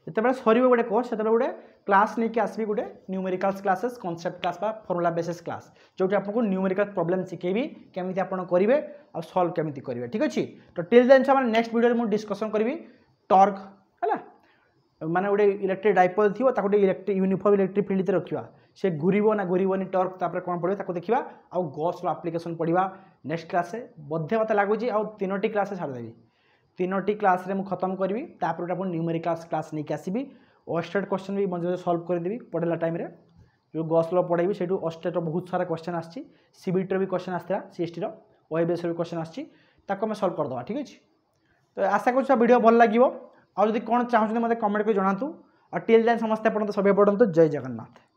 ଯେତେବେଳେ ସରିବ ଗୋଟେ କୋର୍ସ ସେତେବେଳେ ଗୋଟେ କ୍ଲାସ୍ ନେଇକି ଆସିବି ଗୋଟେ ନ୍ୟୁମେରିକାଲ୍ସ କ୍ଲାସେସ୍ କନସେପ୍ଟ କ୍ଲାସ୍ ବା ଫର୍ମୁଲା ବେସିସ୍ କ୍ଲାସ୍ ଯେଉଁଠି ଆପଣଙ୍କୁ ନ୍ୟୁମେରିକାଲ୍ ପ୍ରୋବ୍ଲେମ୍ ଶିଖେଇବି କେମିତି ଆପଣ କରିବେ ଆଉ ସଲ୍ଭ କେମିତି କରିବେ ଠିକ୍ ଅଛି ତ ଟିଲ୍ ଦେନ୍ ସେମାନେ ନେକ୍ସଟ ଭିଡ଼ିଓରେ ମୁଁ ଡିସ୍କସନ୍ କରିବି ଟର୍କ ହେଲା ମାନେ ଗୋଟେ ଇଲେକ୍ଟ୍ରିକ୍ ଡାଇପଲ୍ ଥିବ ତାକୁ ଗୋଟେ ଇଲେକ୍ଟ୍ରିକ୍ ୟୁନିଫର୍ମ ଇଲେକ୍ଟ୍ରିକ୍ ଫିଲ୍ଡ ଭିତରେ ରଖିବା ସେ ଘୁରିବ ନା ଘୁରିବନି ଟର୍କ ତାପରେ କ'ଣ ପଡ଼ିବ ତାକୁ ଦେଖିବା ଆଉ ଗସ୍ର ଆପ୍ଲିକେସନ୍ ପଢ଼ିବା ନେକ୍ସଟ କ୍ଲାସ୍ରେ ବୋଧେ ମୋତେ ଲାଗୁଛି ଆଉ ତିନୋଟି କ୍ଲାସ୍ରେ ଛାଡ଼ିଦେବି তিনোটি ক্লাসে মু খতম করবি তাপরে গোটে আপনার ন্যুমেরি ক্লাস ক্লাস নিয়ে আসবি অস্টেট কোশ্চেন বি মধ্যে সলভ করেদেবি পড়াইলা টাইমে যে গসল পড়াইবি সেইটু অস্টেটর বহুত সারা কোশ্চেন আসছে সিবিটির বি কোশ্চেন আসা সিএসটির ওএবিএসর বি কোশ্চেন আসছে তাকে আমি সলভ করদেবা ঠিক আছে তো আশা করছি ভিডিও ভাল লাগবে আর যদি কোণ চাহুন মতো কমেন্ট করে জনাতু আর টিল দেন সমস্ত পড়তো সবাই পড়তো জয় জগন্নাথ